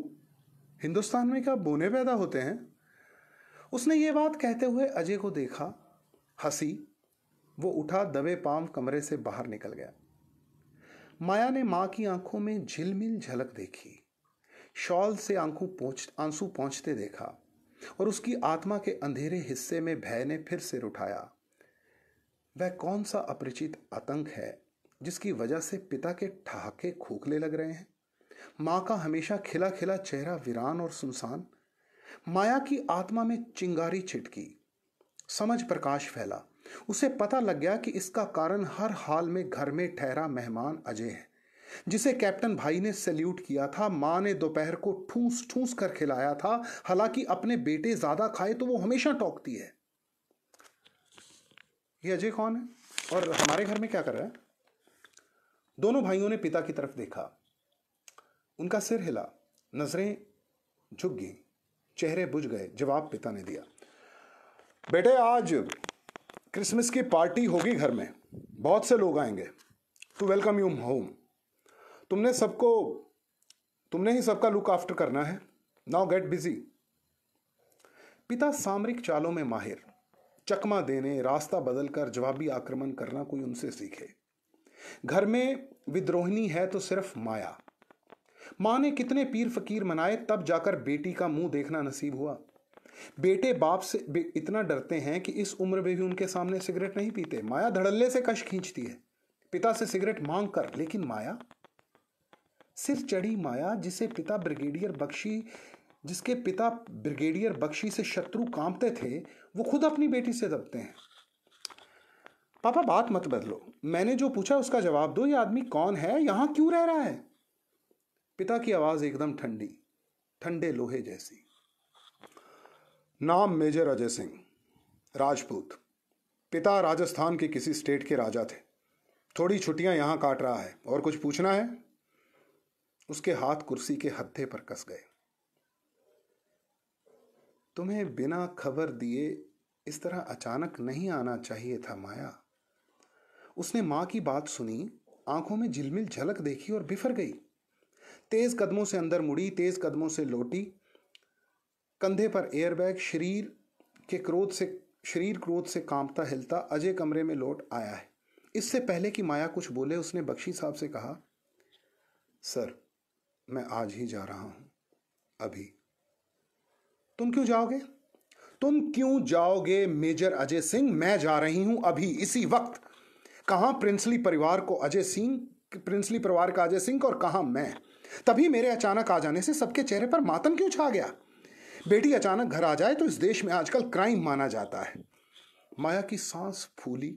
हिंदुस्तान में क्या बोने पैदा होते हैं उसने ये बात कहते हुए अजय को देखा हंसी वो उठा दबे पाम कमरे से बाहर निकल गया माया ने माँ की आंखों में झिलमिल झलक देखी शॉल से आंखों पहुंच आंसू पहुंचते देखा और उसकी आत्मा के अंधेरे हिस्से में भय ने फिर सिर उठाया वह कौन सा अपरिचित आतंक है जिसकी वजह से पिता के ठहाके खोखले लग रहे हैं माँ का हमेशा खिला खिला चेहरा वीरान और सुनसान माया की आत्मा में चिंगारी छिटकी समझ प्रकाश फैला उसे पता लग गया कि इसका कारण हर हाल में घर में ठहरा मेहमान अजय है जिसे कैप्टन भाई ने सैल्यूट किया था माँ ने दोपहर को ठूस ठूस कर खिलाया था हालांकि अपने बेटे ज्यादा खाए तो वो हमेशा टोकती है ये अजय कौन है और हमारे घर में क्या कर रहा है दोनों भाइयों ने पिता की तरफ देखा उनका सिर हिला नजरें झुक गईं चेहरे बुझ गए जवाब पिता ने दिया बेटे आज क्रिसमस की पार्टी होगी घर में बहुत से लोग आएंगे टू तो वेलकम यू होम तुमने सबको तुमने ही सबका लुक आफ्टर करना है नाउ गेट बिजी पिता सामरिक चालों में माहिर चकमा देने रास्ता बदलकर जवाबी आक्रमण करना कोई उनसे सीखे घर में विद्रोहिणी है तो सिर्फ माया मां ने कितने पीर फकीर मनाए तब जाकर बेटी का मुंह देखना नसीब हुआ बेटे बाप से इतना डरते हैं कि इस उम्र में भी उनके सामने सिगरेट नहीं पीते माया धड़ल्ले से कश खींचती है पिता से सिगरेट मांग कर लेकिन माया सिर चढ़ी माया जिसे पिता ब्रिगेडियर बख्शी जिसके पिता ब्रिगेडियर बख्शी से शत्रु कांपते थे वो खुद अपनी बेटी से दबते हैं पापा बात मत बदलो मैंने जो पूछा उसका जवाब दो ये आदमी कौन है यहां क्यों रह रहा है पिता की आवाज़ एकदम ठंडी ठंडे लोहे जैसी नाम मेजर अजय सिंह राजपूत पिता राजस्थान के किसी स्टेट के राजा थे थोड़ी छुट्टियां यहां काट रहा है और कुछ पूछना है उसके हाथ कुर्सी के हत्थे पर कस गए तुम्हें बिना खबर दिए इस तरह अचानक नहीं आना चाहिए था माया उसने माँ की बात सुनी आंखों में झिलमिल झलक देखी और बिफर गई तेज कदमों से अंदर मुड़ी तेज कदमों से लौटी कंधे पर एयरबैग शरीर के क्रोध से शरीर क्रोध से कांपता हिलता अजय कमरे में लौट आया है इससे पहले कि माया कुछ बोले उसने बख्शी साहब से कहा सर मैं आज ही जा रहा हूं अभी तुम क्यों जाओगे तुम क्यों जाओगे मेजर अजय सिंह मैं जा रही हूं अभी इसी वक्त कहाँ प्रिंसली परिवार को अजय सिंह प्रिंसली परिवार का अजय सिंह और कहाँ मैं तभी मेरे अचानक आ जाने से सबके चेहरे पर मातम क्यों छा गया बेटी अचानक घर आ जाए तो इस देश में आजकल क्राइम माना जाता है माया की सांस फूली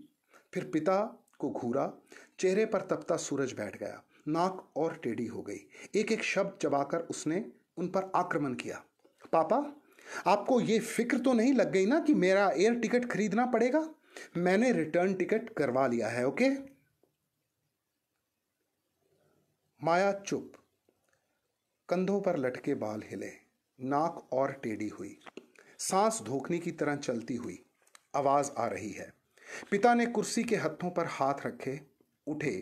फिर पिता को घूरा चेहरे पर तपता सूरज बैठ गया नाक और टेढ़ी हो गई एक एक शब्द चबाकर उसने उन पर आक्रमण किया पापा आपको ये फिक्र तो नहीं लग गई ना कि मेरा एयर टिकट खरीदना पड़ेगा मैंने रिटर्न टिकट करवा लिया है ओके माया चुप कंधों पर लटके बाल हिले नाक और टेढ़ी हुई सांस धोखने की तरह चलती हुई आवाज आ रही है पिता ने कुर्सी के हथों पर हाथ रखे उठे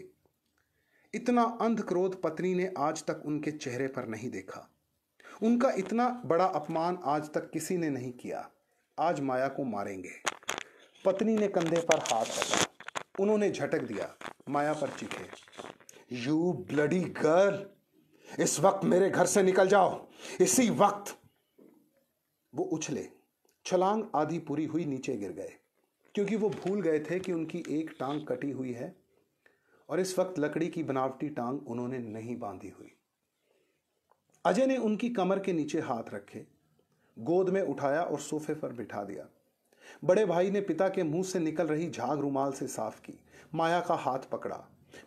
इतना अंध क्रोध पत्नी ने आज तक उनके चेहरे पर नहीं देखा उनका इतना बड़ा अपमान आज तक किसी ने नहीं किया आज माया को मारेंगे पत्नी ने कंधे पर हाथ रखा उन्होंने झटक दिया माया पर चीखे यू ब्लडी गर्ल इस वक्त मेरे घर से निकल जाओ इसी वक्त वो उछले छलांग आधी पूरी हुई नीचे गिर गए क्योंकि वो भूल गए थे कि उनकी एक टांग कटी हुई है और इस वक्त लकड़ी की बनावटी टांग उन्होंने नहीं बांधी हुई अजय ने उनकी कमर के नीचे हाथ रखे गोद में उठाया और सोफे पर बिठा दिया बड़े भाई ने पिता के मुंह से निकल रही झाग रुमाल से साफ की माया का हाथ पकड़ा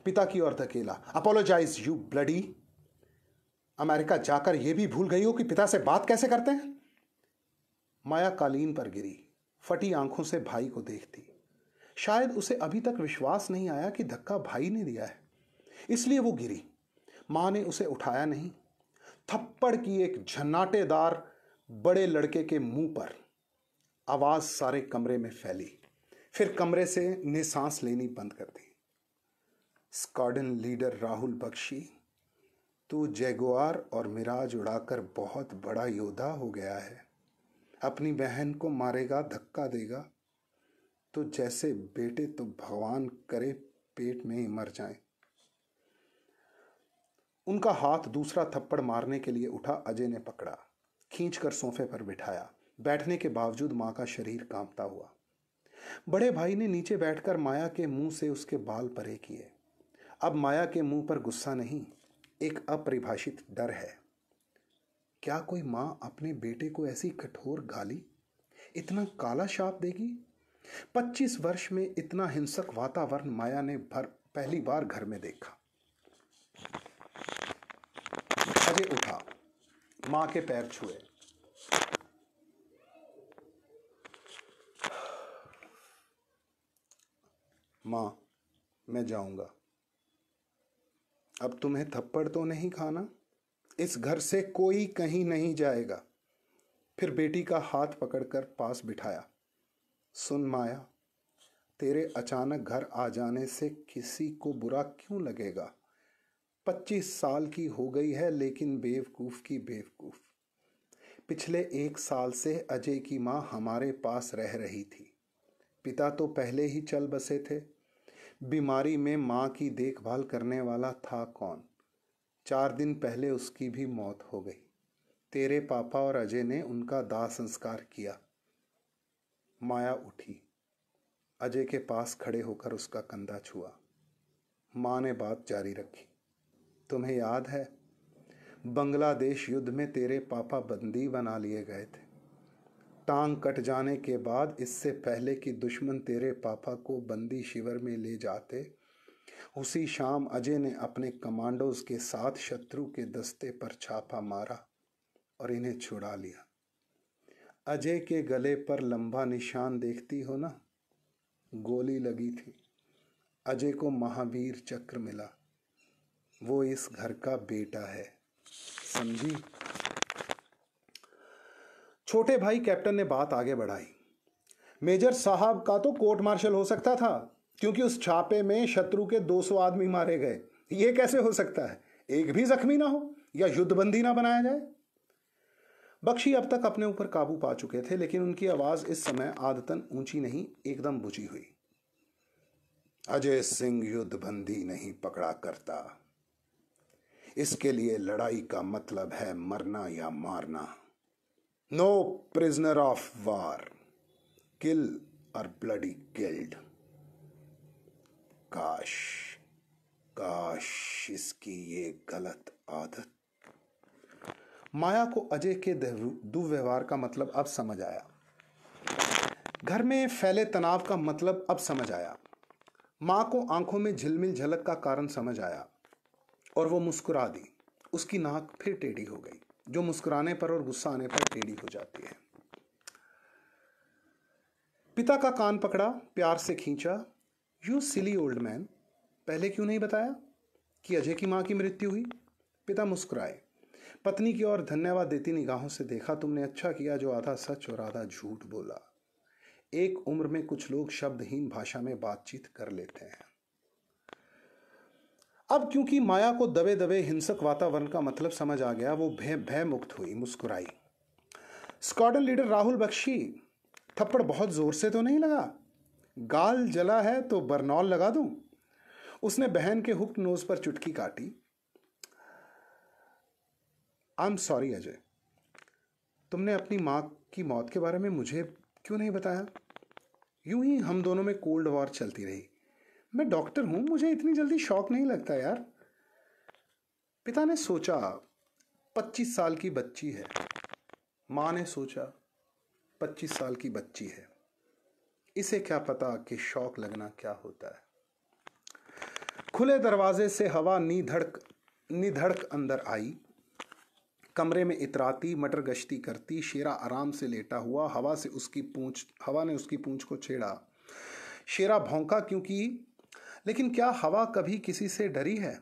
पिता की ओर धकेला अपोलोजाइज यू ब्लडी अमेरिका जाकर यह भी भूल गई हो कि पिता से बात कैसे करते हैं माया कालीन पर गिरी फटी आंखों से भाई को देखती शायद उसे अभी तक विश्वास नहीं आया कि धक्का भाई ने दिया है इसलिए वो गिरी मां ने उसे उठाया नहीं थप्पड़ की एक झन्नाटेदार बड़े लड़के के मुंह पर आवाज़ सारे कमरे में फैली फिर कमरे से ने सांस लेनी बंद कर दी स्क्वाडन लीडर राहुल बख्शी तू जैगुआर और मिराज उड़ाकर बहुत बड़ा योद्धा हो गया है अपनी बहन को मारेगा धक्का देगा तो जैसे बेटे तो भगवान करे पेट में ही मर जाए उनका हाथ दूसरा थप्पड़ मारने के लिए उठा अजय ने पकड़ा खींचकर सोफे पर बिठाया बैठने के बावजूद माँ का शरीर कांपता हुआ बड़े भाई ने नीचे बैठकर माया के मुंह से उसके बाल परे किए अब माया के मुंह पर गुस्सा नहीं एक अपरिभाषित डर है क्या कोई माँ अपने बेटे को ऐसी कठोर गाली इतना काला शाप देगी पच्चीस वर्ष में इतना हिंसक वातावरण माया ने भर पहली बार घर में देखा अजय उठा माँ के पैर छुए माँ मैं जाऊँगा अब तुम्हें थप्पड़ तो नहीं खाना इस घर से कोई कहीं नहीं जाएगा फिर बेटी का हाथ पकड़कर पास बिठाया सुन माया तेरे अचानक घर आ जाने से किसी को बुरा क्यों लगेगा पच्चीस साल की हो गई है लेकिन बेवकूफ़ की बेवकूफ़ पिछले एक साल से अजय की माँ हमारे पास रह रही थी पिता तो पहले ही चल बसे थे बीमारी में माँ की देखभाल करने वाला था कौन चार दिन पहले उसकी भी मौत हो गई तेरे पापा और अजय ने उनका दाह संस्कार किया माया उठी अजय के पास खड़े होकर उसका कंधा छुआ माँ ने बात जारी रखी तुम्हें याद है बांग्लादेश युद्ध में तेरे पापा बंदी बना लिए गए थे टांग कट जाने के बाद इससे पहले कि दुश्मन तेरे पापा को बंदी शिविर में ले जाते उसी शाम अजय ने अपने कमांडोज के साथ शत्रु के दस्ते पर छापा मारा और इन्हें छुड़ा लिया अजय के गले पर लंबा निशान देखती हो ना गोली लगी थी अजय को महावीर चक्र मिला वो इस घर का बेटा है समझी छोटे भाई कैप्टन ने बात आगे बढ़ाई मेजर साहब का तो कोर्ट मार्शल हो सकता था क्योंकि उस छापे में शत्रु के 200 आदमी मारे गए यह कैसे हो सकता है एक भी जख्मी ना हो या युद्धबंदी ना बनाया जाए बख्शी अब तक अपने ऊपर काबू पा चुके थे लेकिन उनकी आवाज इस समय आदतन ऊंची नहीं एकदम बुझी हुई अजय सिंह युद्धबंदी नहीं पकड़ा करता इसके लिए लड़ाई का मतलब है मरना या मारना No prisoner of war, kill or bloody killed. काश काश इसकी ये गलत आदत माया को अजय के दुर्व्यवहार का मतलब अब समझ आया घर में फैले तनाव का मतलब अब समझ आया माँ को आंखों में झिलमिल झलक का कारण समझ आया और वो मुस्कुरा दी उसकी नाक फिर टेढ़ी हो गई जो मुस्कुराने पर और गुस्सा आने पर टेढ़ी हो जाती है पिता का कान पकड़ा प्यार से खींचा यू सिली ओल्ड मैन पहले क्यों नहीं बताया कि अजय की माँ की मृत्यु हुई पिता मुस्कुराए पत्नी की ओर धन्यवाद देती निगाहों से देखा तुमने अच्छा किया जो आधा सच और आधा झूठ बोला एक उम्र में कुछ लोग शब्दहीन भाषा में बातचीत कर लेते हैं अब क्योंकि माया को दबे दबे हिंसक वातावरण का मतलब समझ आ गया वो भय भय मुक्त हुई मुस्कुराई स्क्वाडन लीडर राहुल बख्शी थप्पड़ बहुत जोर से तो नहीं लगा गाल जला है तो बर्नौल लगा दूं उसने बहन के हुक्ट नोज पर चुटकी काटी आई एम सॉरी अजय तुमने अपनी माँ की मौत के बारे में मुझे क्यों नहीं बताया यूं ही हम दोनों में कोल्ड वॉर चलती रही मैं डॉक्टर हूं मुझे इतनी जल्दी शौक नहीं लगता यार पिता ने सोचा पच्चीस साल की बच्ची है माँ ने सोचा पच्चीस साल की बच्ची है इसे क्या पता कि शौक लगना क्या होता है खुले दरवाजे से हवा निधड़क निधड़क अंदर आई कमरे में इतराती मटर गश्ती करती शेरा आराम से लेटा हुआ हवा से उसकी पूंछ हवा ने उसकी पूंछ को छेड़ा शेरा भौंका क्योंकि लेकिन क्या हवा कभी किसी से डरी है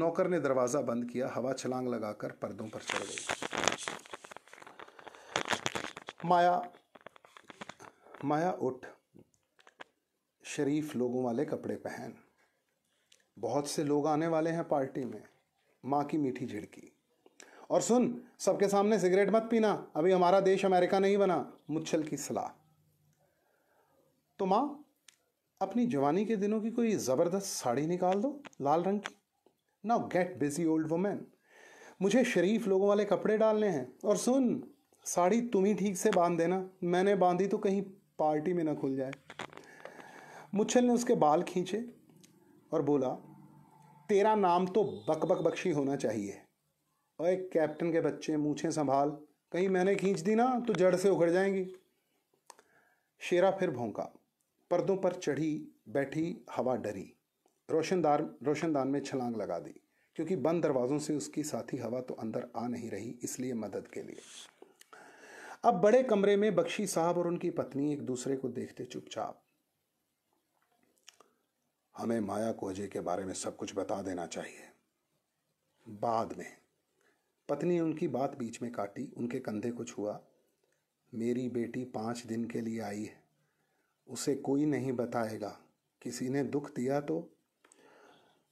नौकर ने दरवाजा बंद किया हवा छलांग लगाकर पर्दों पर चढ़ गई माया माया उठ शरीफ लोगों वाले कपड़े पहन बहुत से लोग आने वाले हैं पार्टी में माँ की मीठी झिड़की और सुन सबके सामने सिगरेट मत पीना अभी हमारा देश अमेरिका नहीं बना मुच्छल की सलाह तो माँ अपनी जवानी के दिनों की कोई ज़बरदस्त साड़ी निकाल दो लाल रंग की now get busy old women मुझे शरीफ लोगों वाले कपड़े डालने हैं और सुन साड़ी तुम ही ठीक से बांध देना मैंने बांधी तो कहीं पार्टी में ना खुल जाए मुच्छल ने उसके बाल खींचे और बोला तेरा नाम तो बक बक बख्शी होना चाहिए और एक कैप्टन के बच्चे मूछें संभाल कहीं मैंने खींच दी ना तो जड़ से उखड़ जाएंगी शेरा फिर भोंका पर्दों पर चढ़ी बैठी हवा डरी रोशनदार रोशनदान में छलांग लगा दी क्योंकि बंद दरवाज़ों से उसकी साथी हवा तो अंदर आ नहीं रही इसलिए मदद के लिए अब बड़े कमरे में बख्शी साहब और उनकी पत्नी एक दूसरे को देखते चुपचाप हमें माया कोजे के बारे में सब कुछ बता देना चाहिए बाद में पत्नी ने उनकी बात बीच में काटी उनके कंधे को छुआ मेरी बेटी पाँच दिन के लिए आई है उसे कोई नहीं बताएगा किसी ने दुख दिया तो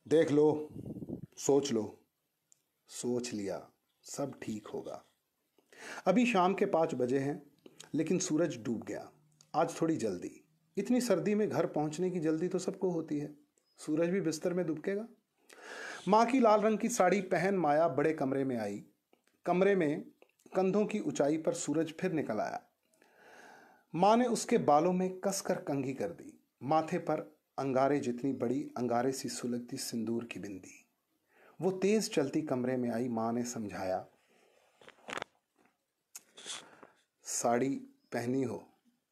देख लो सोच लो सोच लिया सब ठीक होगा अभी शाम के पाँच बजे हैं लेकिन सूरज डूब गया आज थोड़ी जल्दी इतनी सर्दी में घर पहुंचने की जल्दी तो सबको होती है सूरज भी बिस्तर में दुबकेगा माँ की लाल रंग की साड़ी पहन माया बड़े कमरे में आई कमरे में कंधों की ऊंचाई पर सूरज फिर निकल आया माँ ने उसके बालों में कसकर कंघी कर दी माथे पर अंगारे जितनी बड़ी अंगारे सी सुलगती सिंदूर की बिंदी वो तेज चलती कमरे में आई माँ ने समझाया साड़ी पहनी हो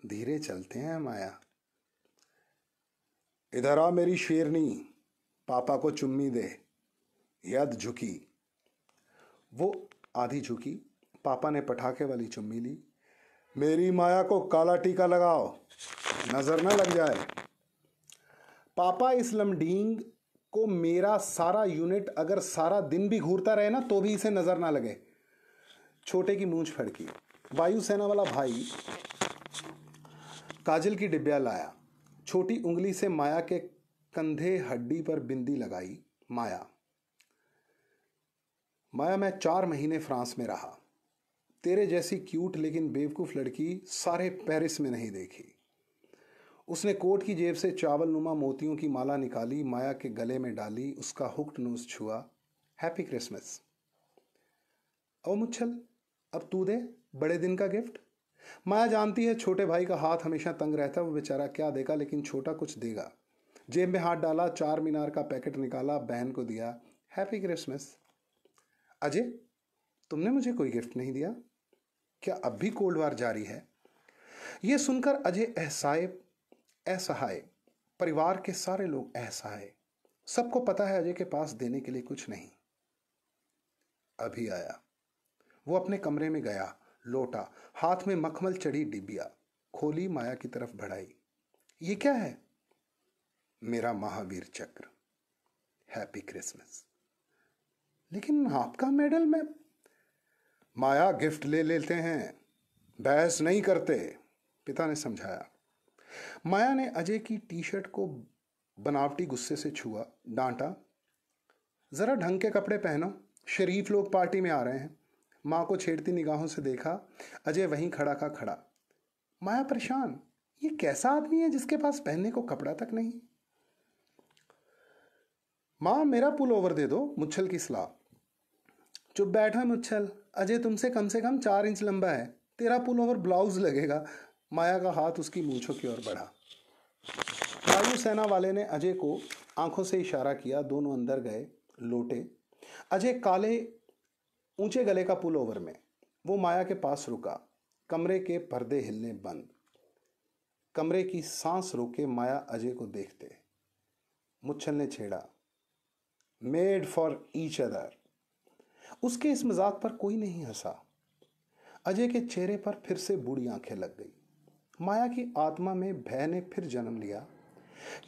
धीरे चलते हैं माया इधर आ मेरी शेरनी पापा को चुम्मी दे यद झुकी वो आधी झुकी पापा ने पटाखे वाली चुम्मी ली मेरी माया को काला टीका लगाओ नज़र ना लग जाए पापा इस्लम डींग को मेरा सारा यूनिट अगर सारा दिन भी घूरता रहे ना तो भी इसे नज़र ना लगे छोटे की मूंछ फड़की वायुसेना वाला भाई काजल की डिब्बिया लाया छोटी उंगली से माया के कंधे हड्डी पर बिंदी लगाई माया माया मैं चार महीने फ्रांस में रहा तेरे जैसी क्यूट लेकिन बेवकूफ़ लड़की सारे पेरिस में नहीं देखी उसने कोट की जेब से चावल नुमा मोतियों की माला निकाली माया के गले में डाली उसका हुक्ड नोज छुआ हैप्पी क्रिसमस ओ मुच्छल अब तू दे बड़े दिन का गिफ्ट माया जानती है छोटे भाई का हाथ हमेशा तंग रहता है वो बेचारा क्या देगा लेकिन छोटा कुछ देगा जेब में हाथ डाला चार मीनार का पैकेट निकाला बहन को दिया हैप्पी क्रिसमस अजय तुमने मुझे कोई गिफ्ट नहीं दिया क्या अब भी कोल्ड वार जारी है ये सुनकर अजय एहसाय असहाय परिवार के सारे लोग असहाय सबको पता है अजय के पास देने के लिए कुछ नहीं अभी आया वो अपने कमरे में गया लोटा हाथ में मखमल चढ़ी डिबिया खोली माया की तरफ बढ़ाई ये क्या है मेरा महावीर चक्र हैप्पी क्रिसमस लेकिन आपका मेडल मैं माया गिफ्ट ले लेते हैं बहस नहीं करते पिता ने समझाया माया ने अजय की टी शर्ट को बनावटी गुस्से से छुआ डांटा ज़रा ढंग के कपड़े पहनो शरीफ लोग पार्टी में आ रहे हैं माँ को छेड़ती निगाहों से देखा अजय वहीं खड़ा का खड़ा माया परेशान ये कैसा आदमी है जिसके पास पहनने को कपड़ा तक नहीं माँ मेरा पुल ओवर दे दो मुच्छल की सलाह चुप बैठा मुच्छल अजय तुमसे कम से कम चार इंच लंबा है तेरा पुल ओवर ब्लाउज लगेगा माया का हाथ उसकी मूछों की ओर बढ़ा वायुसेना वाले ने अजय को आंखों से इशारा किया दोनों अंदर गए लोटे अजय काले ऊंचे गले का पुल ओवर में वो माया के पास रुका कमरे के पर्दे हिलने बंद कमरे की सांस रोके माया अजय को देखते मुच्छल ने छेड़ा मेड फॉर ईच अदर उसके इस मजाक पर कोई नहीं हंसा अजय के चेहरे पर फिर से बूढ़ी आंखें लग गई माया की आत्मा में भय ने फिर जन्म लिया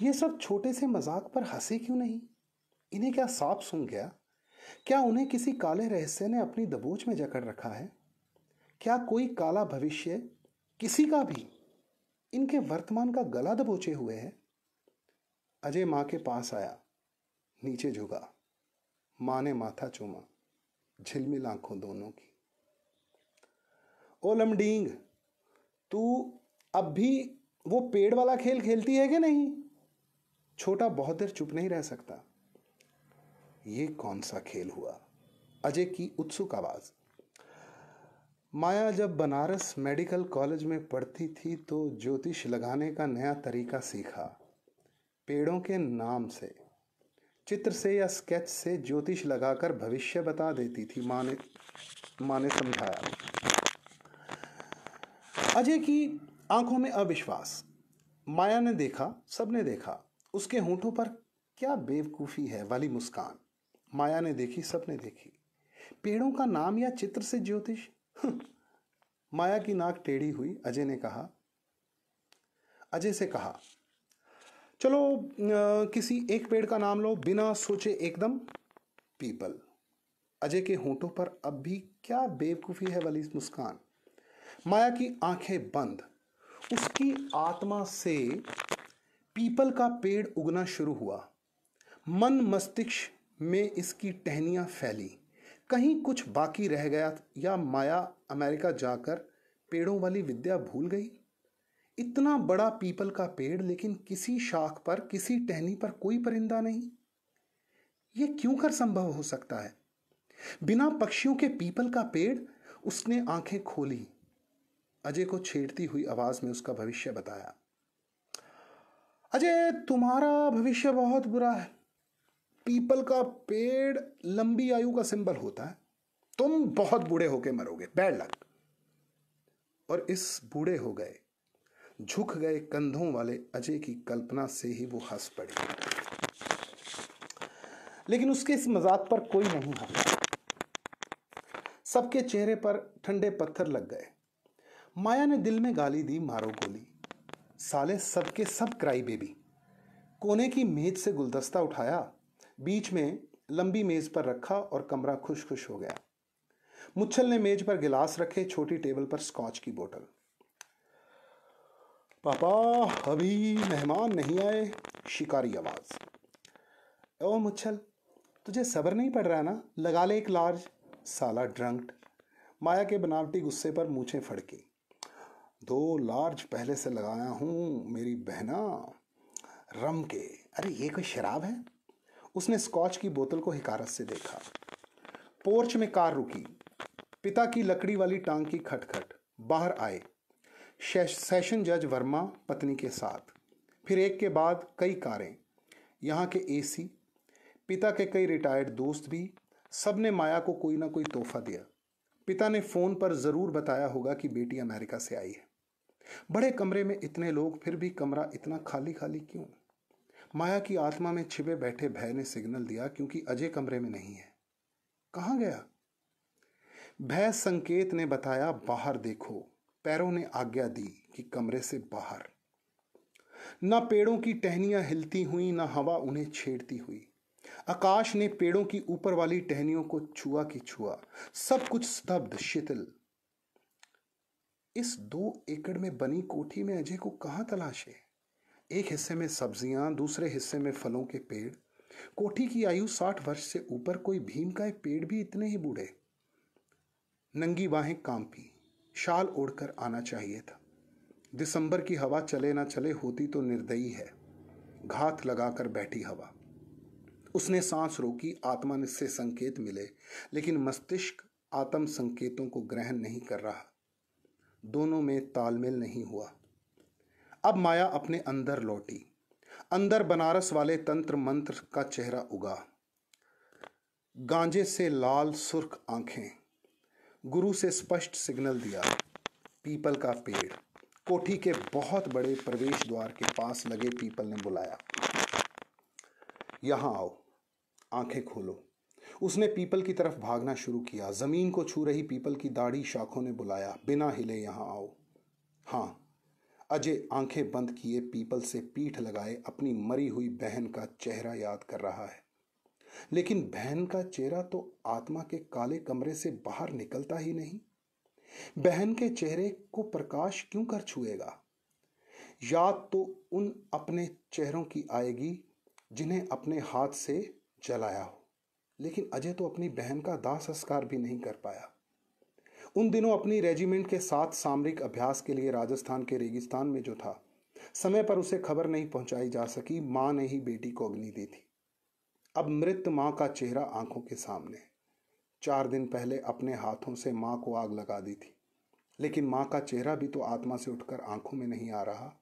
ये सब छोटे से मजाक पर हंसे क्यों नहीं इन्हें क्या साफ सुन गया क्या उन्हें किसी काले रहस्य ने अपनी दबोच में जकड़ रखा है क्या कोई काला भविष्य किसी का भी इनके वर्तमान का गला दबोचे हुए है अजय माँ के पास आया नीचे झुका माँ ने माथा चूमा झिलमिल आंखों दोनों की ओ लमडींग तू अब भी वो पेड़ वाला खेल खेलती है कि नहीं छोटा बहुत देर चुप नहीं रह सकता ये कौन सा खेल हुआ अजय की उत्सुक आवाज माया जब बनारस मेडिकल कॉलेज में पढ़ती थी तो ज्योतिष लगाने का नया तरीका सीखा पेड़ों के नाम से चित्र से या स्केच से ज्योतिष लगाकर भविष्य बता देती थी माने माने समझाया अजय की आंखों में अविश्वास माया ने देखा सबने देखा उसके होंठों पर क्या बेवकूफ़ी है वाली मुस्कान माया ने देखी सबने देखी पेड़ों का नाम या चित्र से ज्योतिष हम्म। माया की नाक टेढ़ी हुई अजय ने कहा अजय से कहा चलो आ, किसी एक पेड़ का नाम लो बिना सोचे एकदम पीपल अजय के होठों पर अब भी क्या बेवकूफ़ी है वाली मुस्कान माया की आंखें बंद उसकी आत्मा से पीपल का पेड़ उगना शुरू हुआ मन मस्तिष्क में इसकी टहनियाँ फैली कहीं कुछ बाकी रह गया या माया अमेरिका जाकर पेड़ों वाली विद्या भूल गई इतना बड़ा पीपल का पेड़ लेकिन किसी शाख पर किसी टहनी पर कोई परिंदा नहीं ये क्यों कर संभव हो सकता है बिना पक्षियों के पीपल का पेड़ उसने आंखें खोली अजय को छेड़ती हुई आवाज में उसका भविष्य बताया अजय तुम्हारा भविष्य बहुत बुरा है पीपल का पेड़ लंबी आयु का सिंबल होता है तुम बहुत बूढ़े होके मरोगे बैड लक और इस बूढ़े हो गए झुक गए कंधों वाले अजय की कल्पना से ही वो हंस पड़ी लेकिन उसके इस मजाक पर कोई नहीं हंसा सबके चेहरे पर ठंडे पत्थर लग गए माया ने दिल में गाली दी मारो गोली साले सबके सब क्राई बेबी कोने की मेज से गुलदस्ता उठाया बीच में लंबी मेज पर रखा और कमरा खुश खुश हो गया मुच्छल ने मेज पर गिलास रखे छोटी टेबल पर स्कॉच की बोतल पापा अभी मेहमान नहीं आए शिकारी आवाज़ ओ मुच्छल तुझे सब्र नहीं पड़ रहा ना लगा ले एक लार्ज साला ड्रंक्ट माया के बनावटी गुस्से पर मूछें फड़की दो लार्ज पहले से लगाया हूँ मेरी बहना रम के अरे ये कोई शराब है उसने स्कॉच की बोतल को हिकारत से देखा पोर्च में कार रुकी पिता की लकड़ी वाली टांग की खटखट बाहर आए सेशन जज वर्मा पत्नी के साथ फिर एक के बाद कई कारें यहाँ के एसी पिता के कई रिटायर्ड दोस्त भी सब ने माया को कोई ना कोई तोहफा दिया पिता ने फ़ोन पर ज़रूर बताया होगा कि बेटी अमेरिका से आई है बड़े कमरे में इतने लोग फिर भी कमरा इतना खाली खाली क्यों माया की आत्मा में छिपे बैठे भय ने सिग्नल दिया क्योंकि अजय कमरे में नहीं है कहाँ गया भय संकेत ने बताया बाहर देखो पैरों ने आज्ञा दी कि कमरे से बाहर न पेड़ों की टहनियां हिलती हुई न हवा उन्हें छेड़ती हुई आकाश ने पेड़ों की ऊपर वाली टहनियों को छुआ की छुआ सब कुछ स्तब्ध शीतल इस दो एकड़ में बनी कोठी में अजय को तलाश तलाशे एक हिस्से में सब्जियां दूसरे हिस्से में फलों के पेड़ कोठी की आयु साठ वर्ष से ऊपर कोई भीम का पेड़ भी इतने ही बूढ़े नंगी बाहें कांपी शाल ओढ़कर आना चाहिए था दिसंबर की हवा चले ना चले होती तो निर्दयी है घात लगाकर बैठी हवा उसने सांस रोकी आत्मा से संकेत मिले लेकिन मस्तिष्क आत्म संकेतों को ग्रहण नहीं कर रहा दोनों में तालमेल नहीं हुआ अब माया अपने अंदर लौटी अंदर बनारस वाले तंत्र मंत्र का चेहरा उगा गांजे से लाल सुर्ख आंखें गुरु से स्पष्ट सिग्नल दिया पीपल का पेड़ कोठी के बहुत बड़े प्रवेश द्वार के पास लगे पीपल ने बुलाया यहाँ आओ आंखें खोलो उसने पीपल की तरफ भागना शुरू किया जमीन को छू रही पीपल की दाढ़ी शाखों ने बुलाया बिना हिले यहाँ आओ हां अजय आंखें बंद किए पीपल से पीठ लगाए अपनी मरी हुई बहन का चेहरा याद कर रहा है लेकिन बहन का चेहरा तो आत्मा के काले कमरे से बाहर निकलता ही नहीं बहन के चेहरे को प्रकाश क्यों कर छुएगा याद तो उन अपने चेहरों की आएगी जिन्हें अपने हाथ से जलाया हो लेकिन अजय तो अपनी बहन का दाह संस्कार भी नहीं कर पाया उन दिनों अपनी रेजिमेंट के साथ सामरिक अभ्यास के लिए राजस्थान के रेगिस्तान में जो था समय पर उसे खबर नहीं पहुंचाई जा सकी मां ने ही बेटी को अग्नि दी थी अब मृत माँ का चेहरा आंखों के सामने चार दिन पहले अपने हाथों से माँ को आग लगा दी थी लेकिन माँ का चेहरा भी तो आत्मा से उठकर आंखों में नहीं आ रहा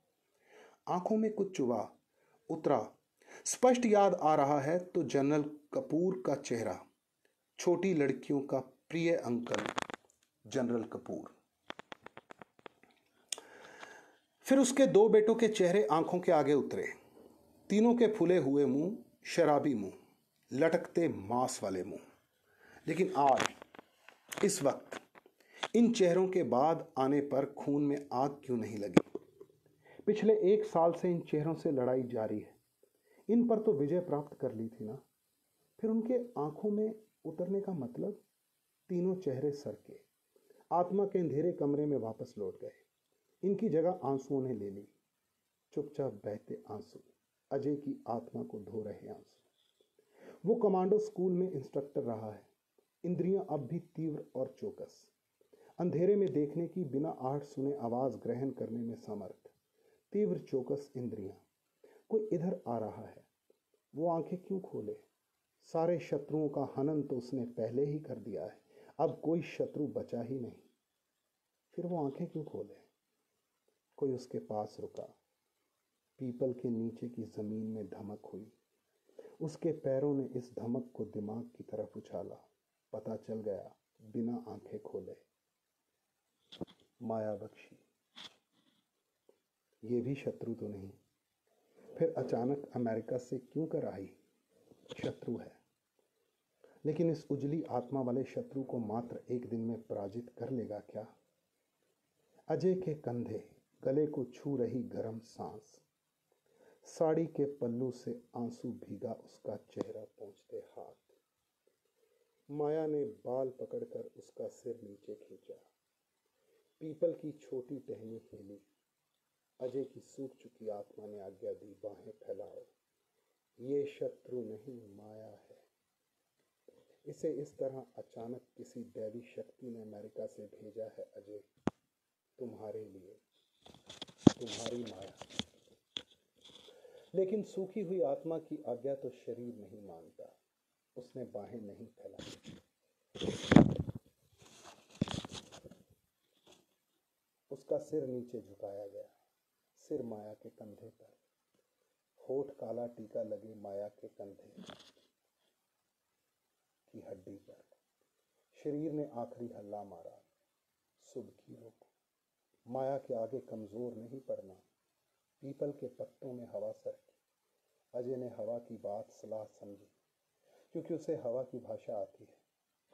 आंखों में कुछ चुबा उतरा स्पष्ट याद आ रहा है तो जनरल कपूर का चेहरा छोटी लड़कियों का प्रिय अंकल जनरल कपूर फिर उसके दो बेटों के चेहरे आंखों के आगे उतरे तीनों के फूले हुए मुंह शराबी मुंह लटकते मांस वाले मुंह लेकिन आज इस वक्त इन चेहरों के बाद आने पर खून में आग क्यों नहीं लगी पिछले एक साल से इन चेहरों से लड़ाई जारी है इन पर तो विजय प्राप्त कर ली थी ना फिर उनके आंखों में उतरने का मतलब तीनों चेहरे सर के आत्मा के अंधेरे कमरे में वापस लौट गए इनकी जगह आंसुओं ने ले ली चुपचाप बहते आंसू अजय की आत्मा को धो रहे आंसू वो कमांडो स्कूल में इंस्ट्रक्टर रहा है इंद्रियां अब भी तीव्र और चौकस अंधेरे में देखने की बिना आठ सुने आवाज ग्रहण करने में समर्थ तीव्र चौकस इंद्रियां कोई इधर आ रहा है वो आंखें क्यों खोले सारे शत्रुओं का हनन तो उसने पहले ही कर दिया है अब कोई शत्रु बचा ही नहीं फिर वो आंखें क्यों खोले कोई उसके पास रुका पीपल के नीचे की जमीन में धमक हुई उसके पैरों ने इस धमक को दिमाग की तरफ उछाला पता चल गया बिना आंखें खोले माया बख्शी ये भी शत्रु तो नहीं फिर अचानक अमेरिका से क्यों कर आई शत्रु है लेकिन इस उजली आत्मा वाले शत्रु को मात्र एक दिन में पराजित कर लेगा क्या अजय के कंधे गले को छू रही गर्म सांस साड़ी के पल्लू से आंसू भीगा उसका चेहरा पहुंचते हाथ माया ने बाल पकड़कर उसका सिर नीचे खींचा पीपल की छोटी टहनी हिली अजय की सूख चुकी आत्मा ने आज्ञा दी बाहें फैलाओ ये शत्रु नहीं माया है इसे इस तरह अचानक किसी दैवी शक्ति ने अमेरिका से भेजा है अजय तुम्हारे लिए तुम्हारी माया लेकिन सूखी हुई आत्मा की आज्ञा तो शरीर नहीं मानता उसने बाहें नहीं फैलाई उसका सिर नीचे झुकाया गया सिर माया के कंधे पर होठ काला टीका लगे माया के कंधे की हड्डी पर शरीर ने आखिरी हल्ला मारा सुबह की रोक माया के आगे कमजोर नहीं पड़ना पीपल के पत्तों में हवा सरकी अजय ने हवा की बात सलाह समझी क्योंकि उसे हवा की भाषा आती है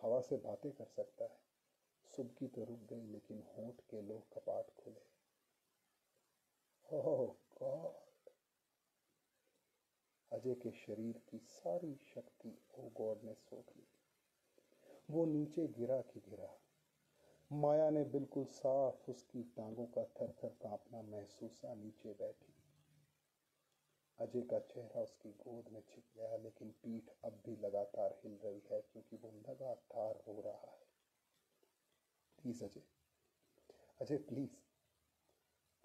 हवा से बातें कर सकता है सुबह की तो रुक गई लेकिन होंठ के लोग कपाट खुले ओह गॉड अजय के शरीर की सारी शक्ति ओ गॉड ने सोख ली वो नीचे गिरा कि गिरा माया ने बिल्कुल साफ उसकी टांगों का थर थर कांपना महसूसा नीचे बैठी अजय का चेहरा उसकी गोद में छिप गया लेकिन पीठ अब भी लगातार हिल रही है क्योंकि वो लगातार रो रहा है प्लीज अजय अजय प्लीज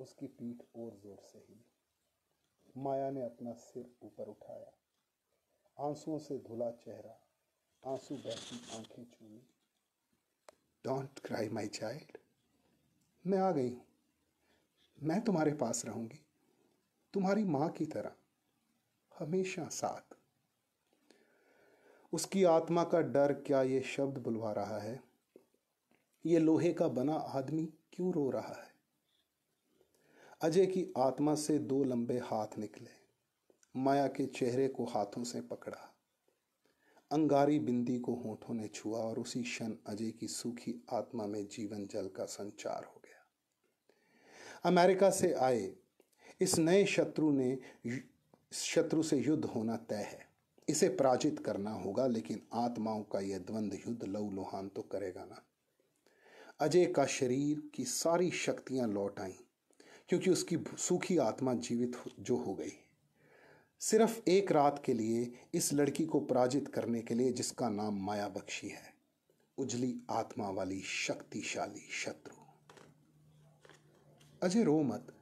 उसकी पीठ और जोर से हिली माया ने अपना सिर ऊपर उठाया आंसुओं से धुला चेहरा आंसू बहती आंखें चूमी डोंट क्राई माई चाइल्ड मैं आ गई हूँ मैं तुम्हारे पास रहूँगी तुम्हारी माँ की तरह हमेशा साथ उसकी आत्मा का डर क्या ये शब्द बुलवा रहा है ये लोहे का बना आदमी क्यों रो रहा है अजय की आत्मा से दो लंबे हाथ निकले माया के चेहरे को हाथों से पकड़ा अंगारी बिंदी को होठों ने छुआ और उसी क्षण अजय की सूखी आत्मा में जीवन जल का संचार हो गया अमेरिका से आए इस नए शत्रु ने शत्रु से युद्ध होना तय है इसे पराजित करना होगा लेकिन आत्माओं का यह द्वंद्व युद्ध लव लुहान तो करेगा ना अजय का शरीर की सारी शक्तियां लौट आईं क्योंकि उसकी सूखी आत्मा जीवित जो हो गई सिर्फ एक रात के लिए इस लड़की को पराजित करने के लिए जिसका नाम माया बख्शी है उजली आत्मा वाली शक्तिशाली शत्रु अजय रो मत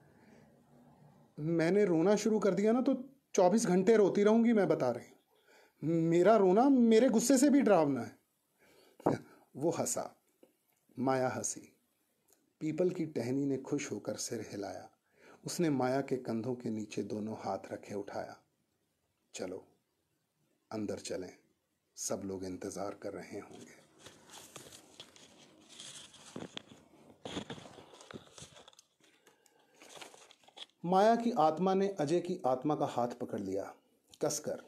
मैंने रोना शुरू कर दिया ना तो चौबीस घंटे रोती रहूंगी मैं बता रही मेरा रोना मेरे गुस्से से भी डरावना है वो हंसा माया हंसी पीपल की टहनी ने खुश होकर सिर हिलाया उसने माया के कंधों के नीचे दोनों हाथ रखे उठाया चलो अंदर चलें सब लोग इंतज़ार कर रहे होंगे माया की आत्मा ने अजय की आत्मा का हाथ पकड़ लिया कसकर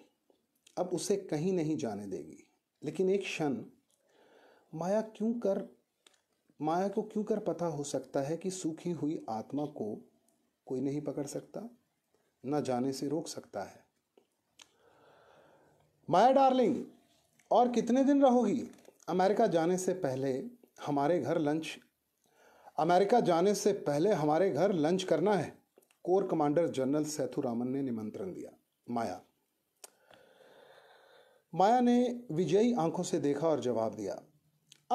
अब उसे कहीं नहीं जाने देगी लेकिन एक क्षण माया क्यों कर माया को क्यों कर पता हो सकता है कि सूखी हुई आत्मा को कोई नहीं पकड़ सकता न जाने से रोक सकता है माया डार्लिंग और कितने दिन रहोगी अमेरिका जाने से पहले हमारे घर लंच अमेरिका जाने से पहले हमारे घर लंच करना है कोर कमांडर जनरल सेथुरामन ने निमंत्रण दिया माया माया ने विजयी आंखों से देखा और जवाब दिया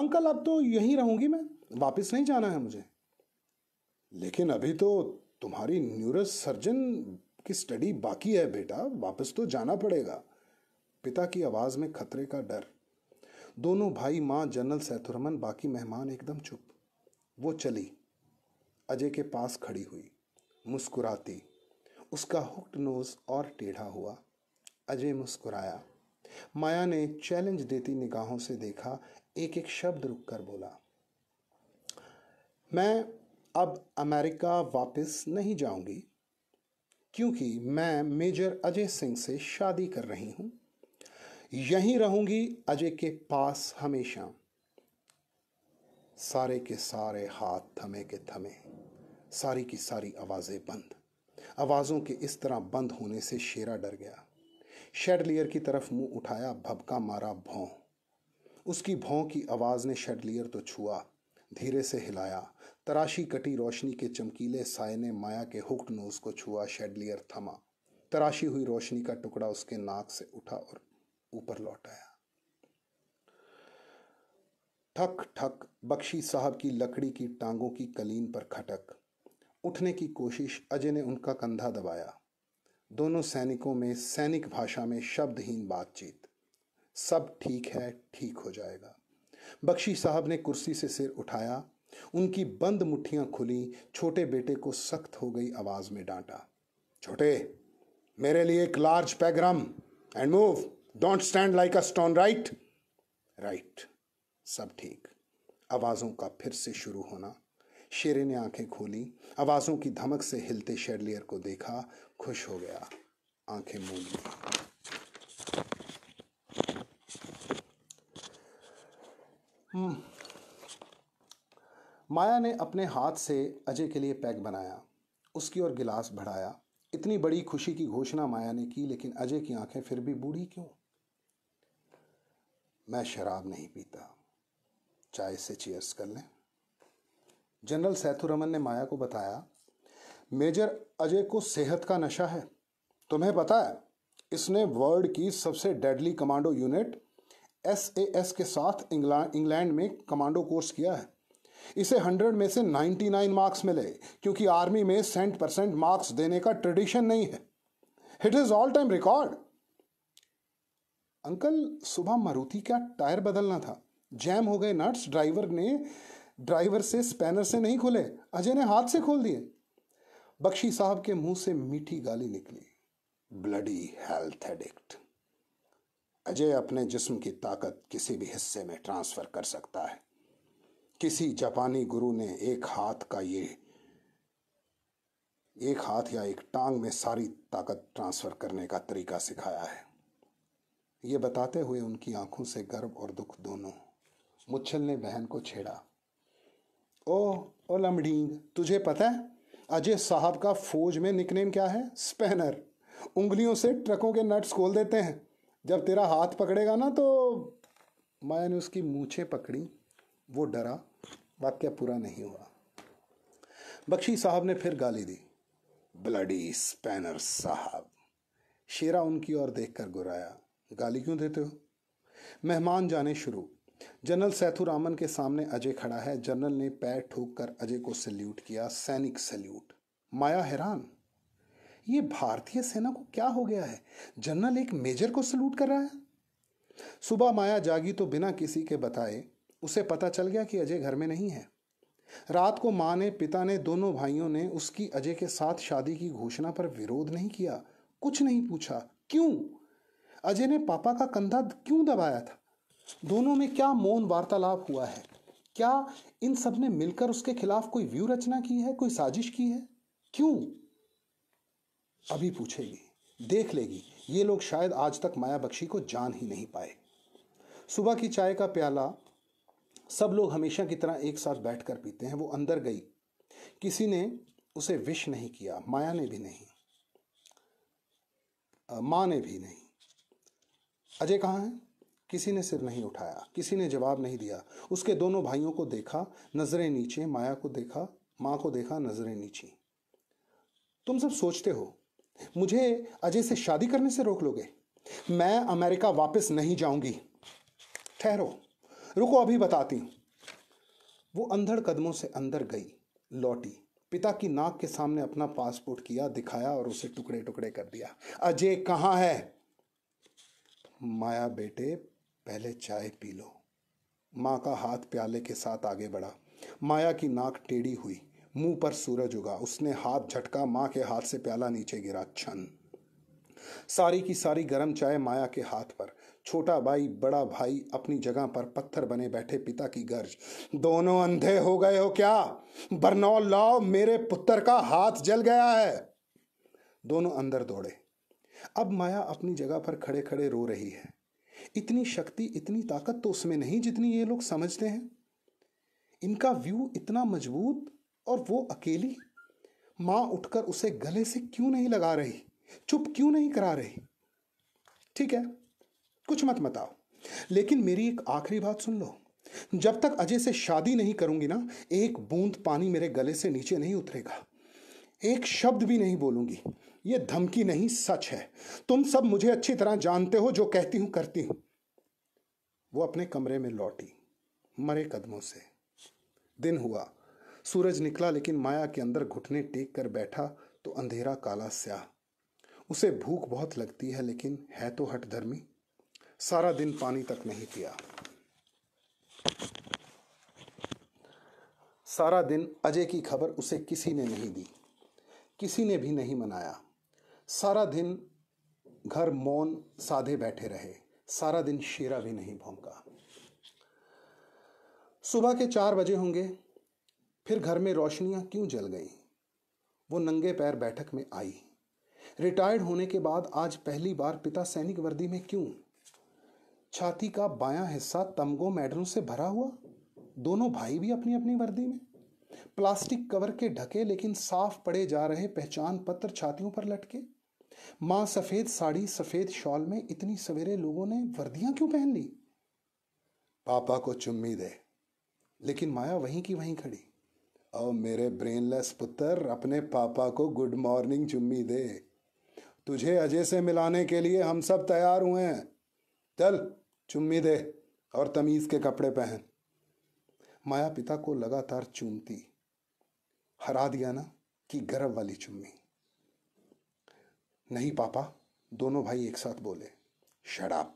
अंकल अब तो यहीं रहूंगी मैं वापस नहीं जाना है मुझे लेकिन अभी तो तुम्हारी न्यूरस सर्जन की स्टडी बाकी है बेटा वापस तो जाना पड़ेगा पिता की आवाज में खतरे का डर दोनों भाई माँ जनरल सैथुरमन बाकी मेहमान एकदम चुप वो चली अजय के पास खड़ी हुई मुस्कुराती उसका हुक्ड नोज और टेढ़ा हुआ अजय मुस्कुराया माया ने चैलेंज देती निगाहों से देखा एक एक शब्द रुक कर बोला मैं अब अमेरिका वापस नहीं जाऊंगी क्योंकि मैं मेजर अजय सिंह से शादी कर रही हूं यहीं रहूंगी अजय के पास हमेशा सारे के सारे हाथ थमे के थमे सारी की सारी आवाज़ें बंद आवाज़ों के इस तरह बंद होने से शेरा डर गया शेडलियर की तरफ मुंह उठाया भबका मारा भौं उसकी भौं की आवाज़ ने शेडलियर तो छुआ धीरे से हिलाया तराशी कटी रोशनी के चमकीले साय ने माया के हुक्ट नोज को छुआ शेडलियर थमा तराशी हुई रोशनी का टुकड़ा उसके नाक से उठा और ऊपर लौट आया ठक ठक बख्शी साहब की लकड़ी की टांगों की कलीन पर खटक उठने की कोशिश अजय ने उनका कंधा दबाया दोनों सैनिकों में सैनिक भाषा में शब्दहीन बातचीत सब ठीक है ठीक हो जाएगा बख्शी साहब ने कुर्सी से सिर उठाया उनकी बंद मुट्ठियां खुली छोटे बेटे को सख्त हो गई आवाज में डांटा छोटे मेरे लिए एक लार्ज पैग्राम and move don't stand like a stone right right सब ठीक आवाज़ों का फिर से शुरू होना शेरे ने आंखें खोली आवाज़ों की धमक से हिलते शेडलियर को देखा खुश हो गया आंखें मूंद हम्म। माया ने अपने हाथ से अजय के लिए पैक बनाया उसकी ओर गिलास बढ़ाया इतनी बड़ी खुशी की घोषणा माया ने की लेकिन अजय की आंखें फिर भी बूढ़ी क्यों मैं शराब नहीं पीता चाय से चीयर्स कर लें जनरल सैथुरमन ने माया को बताया मेजर अजय को सेहत का नशा है तुम्हें पता है इसने वर्ल्ड की सबसे deadly commando unit S A S के साथ इंग्लैंड में कमांडो कोर्स किया है इसे हंड्रेड में से नाइन्टी नाइन मार्क्स मिले क्योंकि आर्मी में सेंट परसेंट मार्क्स देने का ट्रेडिशन नहीं है it is all time record uncle सुबह मारुति का टायर बदलना था जैम हो गए नट्स ड्राइवर ने ड्राइवर से स्पैनर से नहीं खोले अजय ने हाथ से खोल दिए बख्शी साहब के मुंह से मीठी गाली निकली ब्लडी हेल्थ एडिक्ट अजय अपने जिस्म की ताकत किसी भी हिस्से में ट्रांसफर कर सकता है किसी जापानी गुरु ने एक हाथ का ये एक हाथ या एक टांग में सारी ताकत ट्रांसफर करने का तरीका सिखाया है ये बताते हुए उनकी आंखों से गर्व और दुख दोनों मुच्छल ने बहन को छेड़ा ओ ओ लमढींग तुझे पता है अजय साहब का फौज में निकनेम क्या है स्पैनर उंगलियों से ट्रकों के नट्स खोल देते हैं जब तेरा हाथ पकड़ेगा ना तो माया ने उसकी मूछें पकड़ी वो डरा वाक्य पूरा नहीं हुआ बख्शी साहब ने फिर गाली दी ब्लडी स्पैनर साहब शेरा उनकी ओर देखकर गुराया गाली क्यों देते हो मेहमान जाने शुरू जनरल सैथुरामन के सामने अजय खड़ा है जनरल ने पैर ठोक कर अजय को सैल्यूट किया सैनिक सैल्यूट माया हैरान ये भारतीय सेना को क्या हो गया है जनरल एक मेजर को सैल्यूट कर रहा है सुबह माया जागी तो बिना किसी के बताए उसे पता चल गया कि अजय घर में नहीं है रात को माँ ने पिता ने दोनों भाइयों ने उसकी अजय के साथ शादी की घोषणा पर विरोध नहीं किया कुछ नहीं पूछा क्यों अजय ने पापा का कंधा क्यों दबाया था दोनों में क्या मौन वार्तालाप हुआ है क्या इन सब ने मिलकर उसके खिलाफ कोई व्यू रचना की है कोई साजिश की है क्यों अभी पूछेगी देख लेगी ये लोग शायद आज तक माया बख्शी को जान ही नहीं पाए सुबह की चाय का प्याला सब लोग हमेशा की तरह एक साथ बैठकर पीते हैं वो अंदर गई किसी ने उसे विश नहीं किया माया ने भी नहीं माँ ने भी नहीं अजय कहाँ है किसी ने सिर नहीं उठाया किसी ने जवाब नहीं दिया उसके दोनों भाइयों को देखा नजरें नीचे माया को देखा माँ को देखा नजरें नीचे तुम सब सोचते हो मुझे अजय से शादी करने से रोक लोगे मैं अमेरिका वापस नहीं जाऊंगी ठहरो रुको अभी बताती हूं वो अंधड़ कदमों से अंदर गई लौटी पिता की नाक के सामने अपना पासपोर्ट किया दिखाया और उसे टुकड़े टुकड़े कर दिया अजय कहाँ है माया बेटे पहले चाय पी लो माँ का हाथ प्याले के साथ आगे बढ़ा माया की नाक टेढ़ी हुई मुंह पर सूरज उगा उसने हाथ झटका माँ के हाथ से प्याला नीचे गिरा छन सारी की सारी गर्म चाय माया के हाथ पर छोटा भाई बड़ा भाई अपनी जगह पर पत्थर बने बैठे पिता की गर्ज दोनों अंधे हो गए हो क्या बरनौल लाओ मेरे पुत्र का हाथ जल गया है दोनों अंदर दौड़े अब माया अपनी जगह पर खड़े खड़े रो रही है इतनी शक्ति इतनी ताकत तो उसमें नहीं जितनी ये लोग समझते हैं इनका व्यू इतना मजबूत और वो अकेली माँ उठकर उसे गले से क्यों नहीं लगा रही चुप क्यों नहीं करा रही ठीक है कुछ मत बताओ लेकिन मेरी एक आखिरी बात सुन लो जब तक अजय से शादी नहीं करूंगी ना एक बूंद पानी मेरे गले से नीचे नहीं उतरेगा एक शब्द भी नहीं बोलूंगी ये धमकी नहीं सच है तुम सब मुझे अच्छी तरह जानते हो जो कहती हूं करती हूं वो अपने कमरे में लौटी मरे कदमों से दिन हुआ सूरज निकला लेकिन माया के अंदर घुटने टेक कर बैठा तो अंधेरा काला स्याह उसे भूख बहुत लगती है लेकिन है तो हट धर्मी सारा दिन पानी तक नहीं पिया सारा दिन अजय की खबर उसे किसी ने नहीं दी किसी ने भी नहीं मनाया सारा दिन घर मौन साधे बैठे रहे सारा दिन शेरा भी नहीं भौंका सुबह के चार बजे होंगे फिर घर में रोशनियां क्यों जल गईं वो नंगे पैर बैठक में आई रिटायर्ड होने के बाद आज पहली बार पिता सैनिक वर्दी में क्यों छाती का बायां हिस्सा तमगो मेडलों से भरा हुआ दोनों भाई भी अपनी अपनी वर्दी में प्लास्टिक कवर के ढके लेकिन साफ पड़े जा रहे पहचान पत्र छातियों पर लटके मां सफेद साड़ी सफेद शॉल में इतनी सवेरे लोगों ने वर्दियां क्यों पहन ली पापा को चुम्मी दे लेकिन माया वहीं की वहीं खड़ी और मेरे ब्रेनलेस पुत्र अपने पापा को गुड मॉर्निंग चुम्मी दे तुझे अजय से मिलाने के लिए हम सब तैयार हुए हैं चल चुम्मी दे और तमीज के कपड़े पहन माया पिता को लगातार चूमती हरा दिया ना कि गर्व वाली चुम्मी नहीं पापा दोनों भाई एक साथ बोले शराब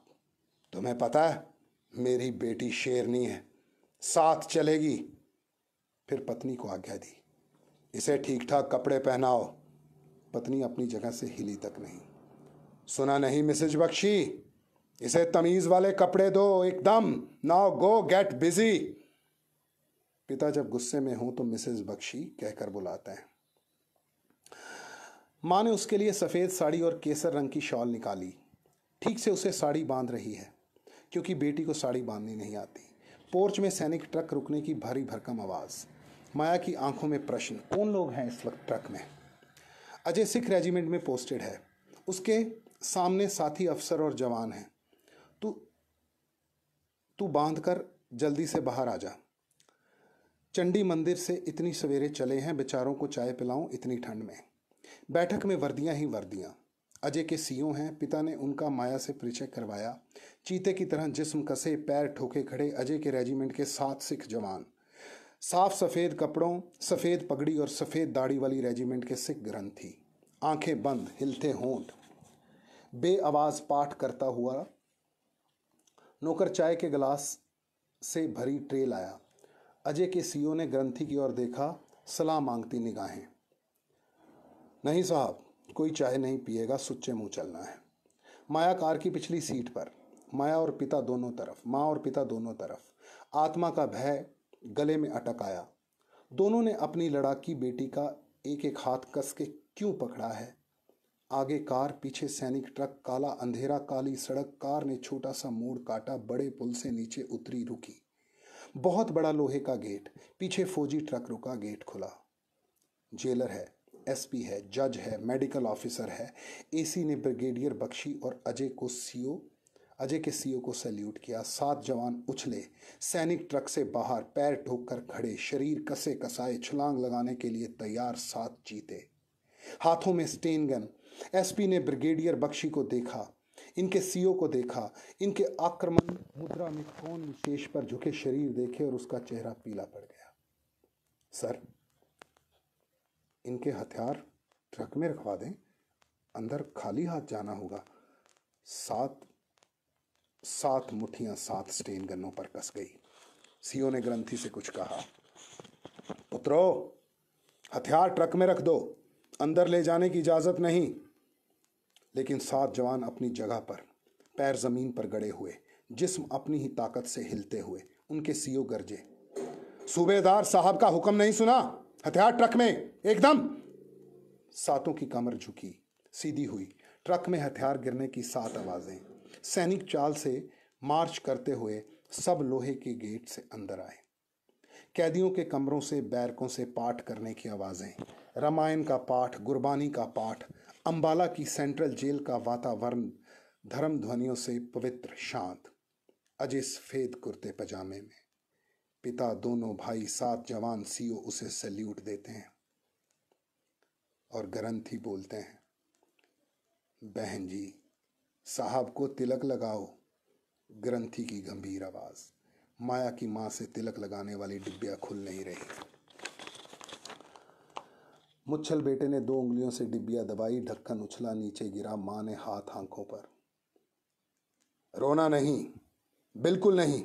तुम्हें पता है मेरी बेटी शेरनी है साथ चलेगी फिर पत्नी को आज्ञा दी इसे ठीक ठाक कपड़े पहनाओ पत्नी अपनी जगह से हिली तक नहीं सुना नहीं मिसेज बख्शी इसे तमीज वाले कपड़े दो एकदम नाउ गो गेट बिजी पिता जब गुस्से में हों तो मिसेस बख्शी कहकर बुलाते हैं माँ ने उसके लिए सफ़ेद साड़ी और केसर रंग की शॉल निकाली ठीक से उसे साड़ी बांध रही है क्योंकि बेटी को साड़ी बांधनी नहीं आती पोर्च में सैनिक ट्रक रुकने की भारी भरकम आवाज़ माया की आंखों में प्रश्न कौन लोग हैं इस वक्त ट्रक में अजय सिख रेजिमेंट में पोस्टेड है उसके सामने साथी अफसर और जवान हैं तू तू बांध कर जल्दी से बाहर आ जा चंडी मंदिर से इतनी सवेरे चले हैं बेचारों को चाय पिलाऊं इतनी ठंड में बैठक में वर्दियां ही वर्दियां अजय के सीओ हैं पिता ने उनका माया से परिचय करवाया चीते की तरह जिस्म कसे पैर ठोके खड़े अजय के रेजिमेंट के सात सिख जवान साफ सफ़ेद कपड़ों सफ़ेद पगड़ी और सफ़ेद दाढ़ी वाली रेजिमेंट के सिख ग्रंथ थी आंखें बंद हिलते होंठ बे आवाज़ पाठ करता हुआ नौकर चाय के गिलास से भरी ट्रे लाया अजय के सीओ ने ग्रंथी की ओर देखा सलाह मांगती निगाहें नहीं साहब कोई चाय नहीं पिएगा सुच्चे मुंह चलना है माया कार की पिछली सीट पर माया और पिता दोनों तरफ माँ और पिता दोनों तरफ आत्मा का भय गले में अटक आया दोनों ने अपनी लड़ाकी बेटी का एक एक हाथ कस के क्यों पकड़ा है आगे कार पीछे सैनिक ट्रक काला अंधेरा काली सड़क कार ने छोटा सा मोड़ काटा बड़े पुल से नीचे उतरी रुकी बहुत बड़ा लोहे का गेट पीछे फौजी ट्रक रुका गेट खुला जेलर है एसपी है जज है मेडिकल ऑफिसर है एसी ने ब्रिगेडियर बख्शी और अजय को सीओ अजय के सीओ को सैल्यूट किया सात जवान उछले सैनिक ट्रक से बाहर पैर ठोक कर खड़े शरीर कसे कसाए छलांग लगाने के लिए तैयार सात जीते हाथों में स्टेन गन एसपी ने ब्रिगेडियर बख्शी को देखा इनके सीओ को देखा इनके आक्रमण मुद्रा में कौन विशेष पर झुके शरीर देखे और उसका चेहरा पीला पड़ गया सर इनके हथियार ट्रक में रखवा दें अंदर खाली हाथ जाना होगा सात सात मुठियां सात स्टेन गनों पर कस गई सीओ ने ग्रंथि से कुछ कहा पुत्रो हथियार ट्रक में रख दो अंदर ले जाने की इजाजत नहीं लेकिन सात जवान अपनी जगह पर पैर जमीन पर गड़े हुए जिस्म अपनी ही ताकत से हिलते हुए उनके सीओ गरजे सूबेदार साहब का हुक्म नहीं सुना हथियार ट्रक में एकदम सातों की कमर झुकी सीधी हुई ट्रक में हथियार गिरने की सात आवाजें सैनिक चाल से मार्च करते हुए सब लोहे के गेट से अंदर आए कैदियों के कमरों से बैरकों से पाठ करने की आवाज़ें रामायण का पाठ गुरबानी का पाठ अंबाला की सेंट्रल जेल का वातावरण धर्म ध्वनियों से पवित्र शांत अजय सफेद कुर्ते पजामे में पिता दोनों भाई सात जवान सीओ उसे सल्यूट देते हैं और ग्रंथी बोलते हैं बहन जी साहब को तिलक लगाओ ग्रंथी की गंभीर आवाज़ माया की माँ से तिलक लगाने वाली डिब्बिया खुल नहीं रही मुच्छल बेटे ने दो उंगलियों से डिब्बिया दबाई ढक्कन उछला नीचे गिरा माँ ने हाथ आंखों पर रोना नहीं बिल्कुल नहीं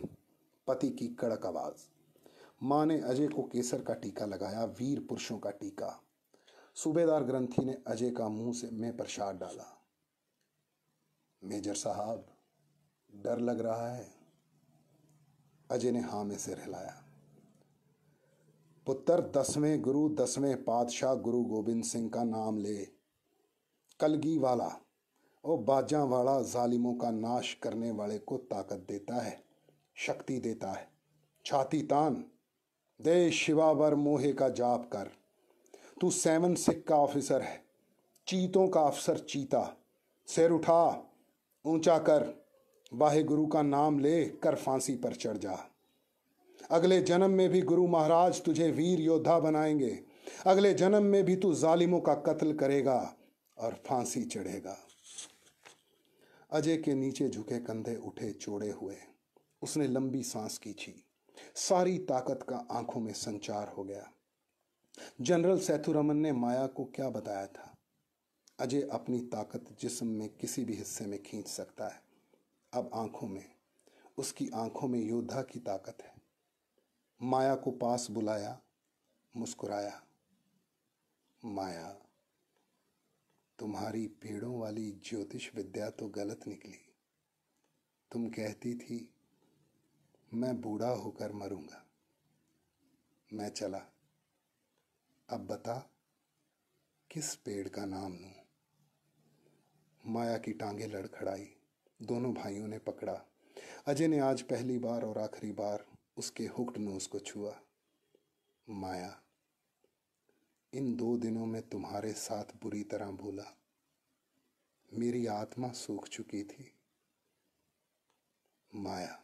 पति की कड़क आवाज माँ ने अजय को केसर का टीका लगाया वीर पुरुषों का टीका सूबेदार ग्रंथी ने अजय का मुंह से में प्रसाद डाला मेजर साहब डर लग रहा है अजय ने हाँ में सिर हिलाया पुत्र दसवें गुरु दसवें पातशाह गुरु गोबिंद सिंह का नाम ले कलगी वाला वो बाजा वाला जालिमों का नाश करने वाले को ताकत देता है शक्ति देता है छाती तान दे शिवावर मोहे का जाप कर तू सेवन सिख का ऑफिसर है चीतों का अफसर चीता सिर उठा ऊंचा कर वाहे गुरु का नाम ले कर फांसी पर चढ़ जा अगले जन्म में भी गुरु महाराज तुझे वीर योद्धा बनाएंगे अगले जन्म में भी तू जालिमों का कत्ल करेगा और फांसी चढ़ेगा अजय के नीचे झुके कंधे उठे चोड़े हुए उसने लंबी सांस खींची सारी ताकत का आंखों में संचार हो गया जनरल सेथुरमन ने माया को क्या बताया था अजय अपनी ताकत जिस्म में किसी भी हिस्से में खींच सकता है अब आंखों में उसकी आंखों में योद्धा की ताकत है माया को पास बुलाया मुस्कुराया माया तुम्हारी पेड़ों वाली ज्योतिष विद्या तो गलत निकली तुम कहती थी मैं बूढ़ा होकर मरूंगा मैं चला अब बता किस पेड़ का नाम लू माया की टांगे लड़खड़ाई दोनों भाइयों ने पकड़ा अजय ने आज पहली बार और आखिरी बार उसके हुक्ड ने उसको छुआ माया इन दो दिनों में तुम्हारे साथ बुरी तरह भूला मेरी आत्मा सूख चुकी थी माया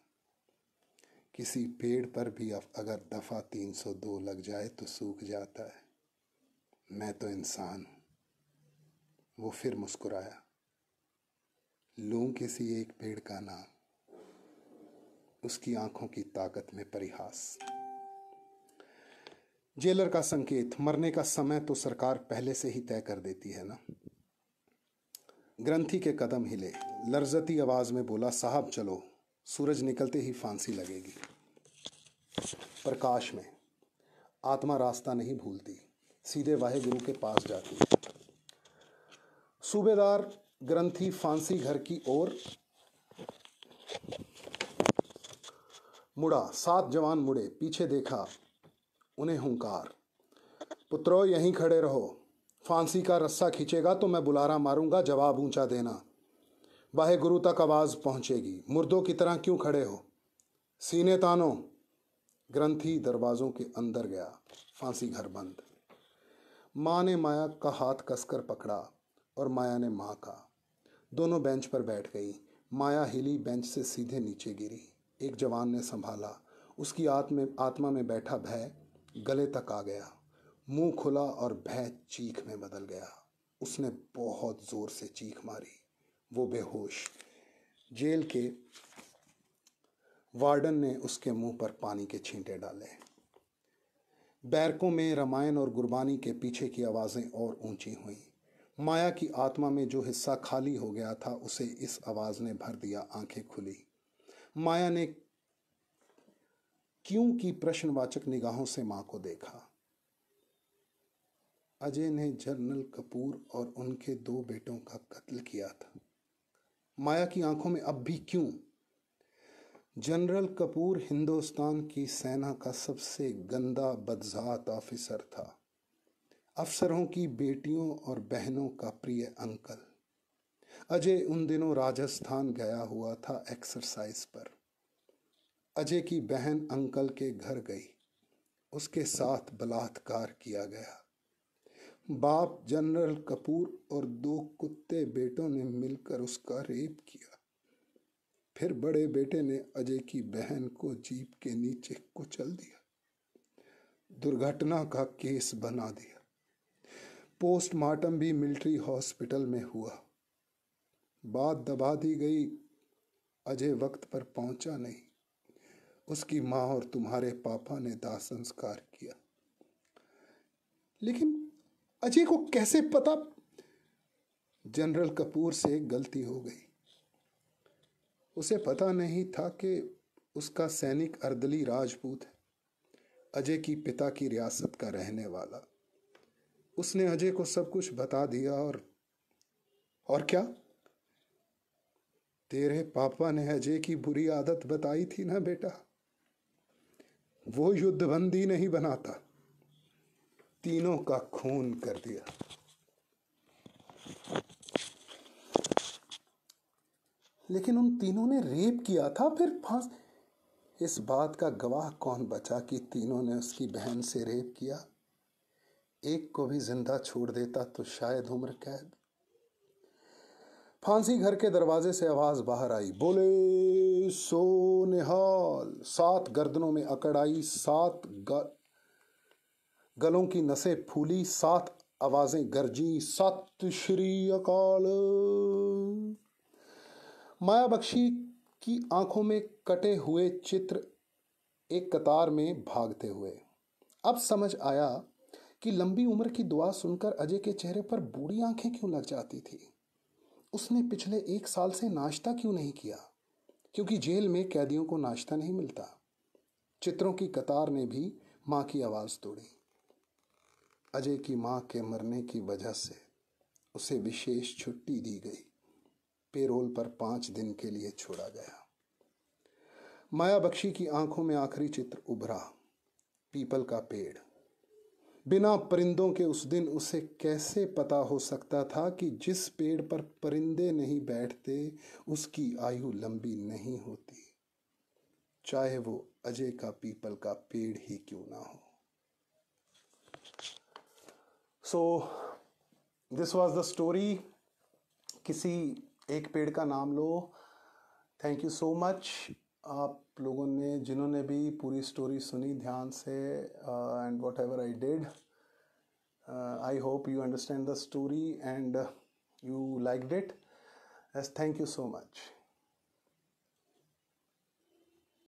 किसी पेड़ पर भी अगर दफ़ा 302 लग जाए तो सूख जाता है मैं तो इंसान हूं वो फिर मुस्कुराया लू किसी एक पेड़ का नाम उसकी आंखों की ताकत में परिहास जेलर का संकेत मरने का समय तो सरकार पहले से ही तय कर देती है ना ग्रंथी के कदम हिले लर्जती आवाज में बोला साहब चलो सूरज निकलते ही फांसी लगेगी प्रकाश में आत्मा रास्ता नहीं भूलती सीधे वाहे गुरु के पास जाती सूबेदार ग्रंथी फांसी घर की ओर मुड़ा सात जवान मुड़े पीछे देखा उन्हें हुंकार पुत्रो यहीं खड़े रहो फांसी का रस्सा खींचेगा तो मैं बुलारा मारूंगा जवाब ऊंचा देना वाहे गुरु तक आवाज़ पहुंचेगी मुर्दों की तरह क्यों खड़े हो सीने तानो ग्रंथी दरवाज़ों के अंदर गया फांसी घर बंद माँ ने माया का हाथ कसकर पकड़ा और माया ने माँ का दोनों बेंच पर बैठ गई माया हिली बेंच से सीधे नीचे गिरी एक जवान ने संभाला उसकी आत्म आत्मा में बैठा भय गले तक आ गया मुंह खुला और भय चीख में बदल गया उसने बहुत जोर से चीख मारी वो बेहोश जेल के वार्डन ने उसके मुंह पर पानी के छींटे डाले बैरकों में रामायण और गुरबानी के पीछे की आवाज़ें और ऊंची हुईं माया की आत्मा में जो हिस्सा खाली हो गया था उसे इस आवाज़ ने भर दिया आंखें खुली माया ने क्यों की प्रश्नवाचक निगाहों से मां को देखा अजय ने जनरल कपूर और उनके दो बेटों का कत्ल किया था माया की आंखों में अब भी क्यों जनरल कपूर हिंदुस्तान की सेना का सबसे गंदा बदजात ऑफिसर था अफसरों की बेटियों और बहनों का प्रिय अंकल अजय उन दिनों राजस्थान गया हुआ था एक्सरसाइज पर अजय की बहन अंकल के घर गई उसके साथ बलात्कार किया गया बाप जनरल कपूर और दो कुत्ते बेटों ने मिलकर उसका रेप किया फिर बड़े बेटे ने अजय की बहन को जीप के नीचे कुचल दिया दुर्घटना का केस बना दिया पोस्टमार्टम भी मिलिट्री हॉस्पिटल में हुआ बात दबा दी गई अजय वक्त पर पहुंचा नहीं उसकी माँ और तुम्हारे पापा ने दाह संस्कार किया लेकिन अजय को कैसे पता जनरल कपूर से गलती हो गई उसे पता नहीं था कि उसका सैनिक अर्दली राजपूत है अजय की पिता की रियासत का रहने वाला उसने अजय को सब कुछ बता दिया और और क्या तेरे पापा ने अजय की बुरी आदत बताई थी ना बेटा वो युद्धबंदी नहीं बनाता तीनों का खून कर दिया लेकिन उन तीनों ने रेप किया था फिर फांस इस बात का गवाह कौन बचा कि तीनों ने उसकी बहन से रेप किया एक को भी जिंदा छोड़ देता तो शायद उम्र कैद फांसी घर के दरवाजे से आवाज बाहर आई बोले सो निहाल सात गर्दनों में अकड़ आई सात ग... गलों की नसें फूली सात आवाजें गर्जी सत श्री अकाल माया बख्शी की आंखों में कटे हुए चित्र एक कतार में भागते हुए अब समझ आया कि लंबी उम्र की दुआ सुनकर अजय के चेहरे पर बूढ़ी आंखें क्यों लग जाती थी उसने पिछले एक साल से नाश्ता क्यों नहीं किया क्योंकि जेल में कैदियों को नाश्ता नहीं मिलता चित्रों की कतार ने भी माँ की आवाज़ तोड़ी अजय की माँ के मरने की वजह से उसे विशेष छुट्टी दी गई पेरोल पर पांच दिन के लिए छोड़ा गया माया बख्शी की आंखों में आखिरी चित्र उभरा पीपल का पेड़ बिना परिंदों के उस दिन उसे कैसे पता हो सकता था कि जिस पेड़ पर परिंदे नहीं बैठते उसकी आयु लंबी नहीं होती चाहे वो अजय का पीपल का पेड़ ही क्यों ना हो so this was the story किसी एक पेड़ का नाम लो थैंक यू सो मच आप लोगों ने जिन्होंने भी पूरी स्टोरी सुनी ध्यान से and whatever I did I hope you understand the story and you like it एस थैंक यू सो मच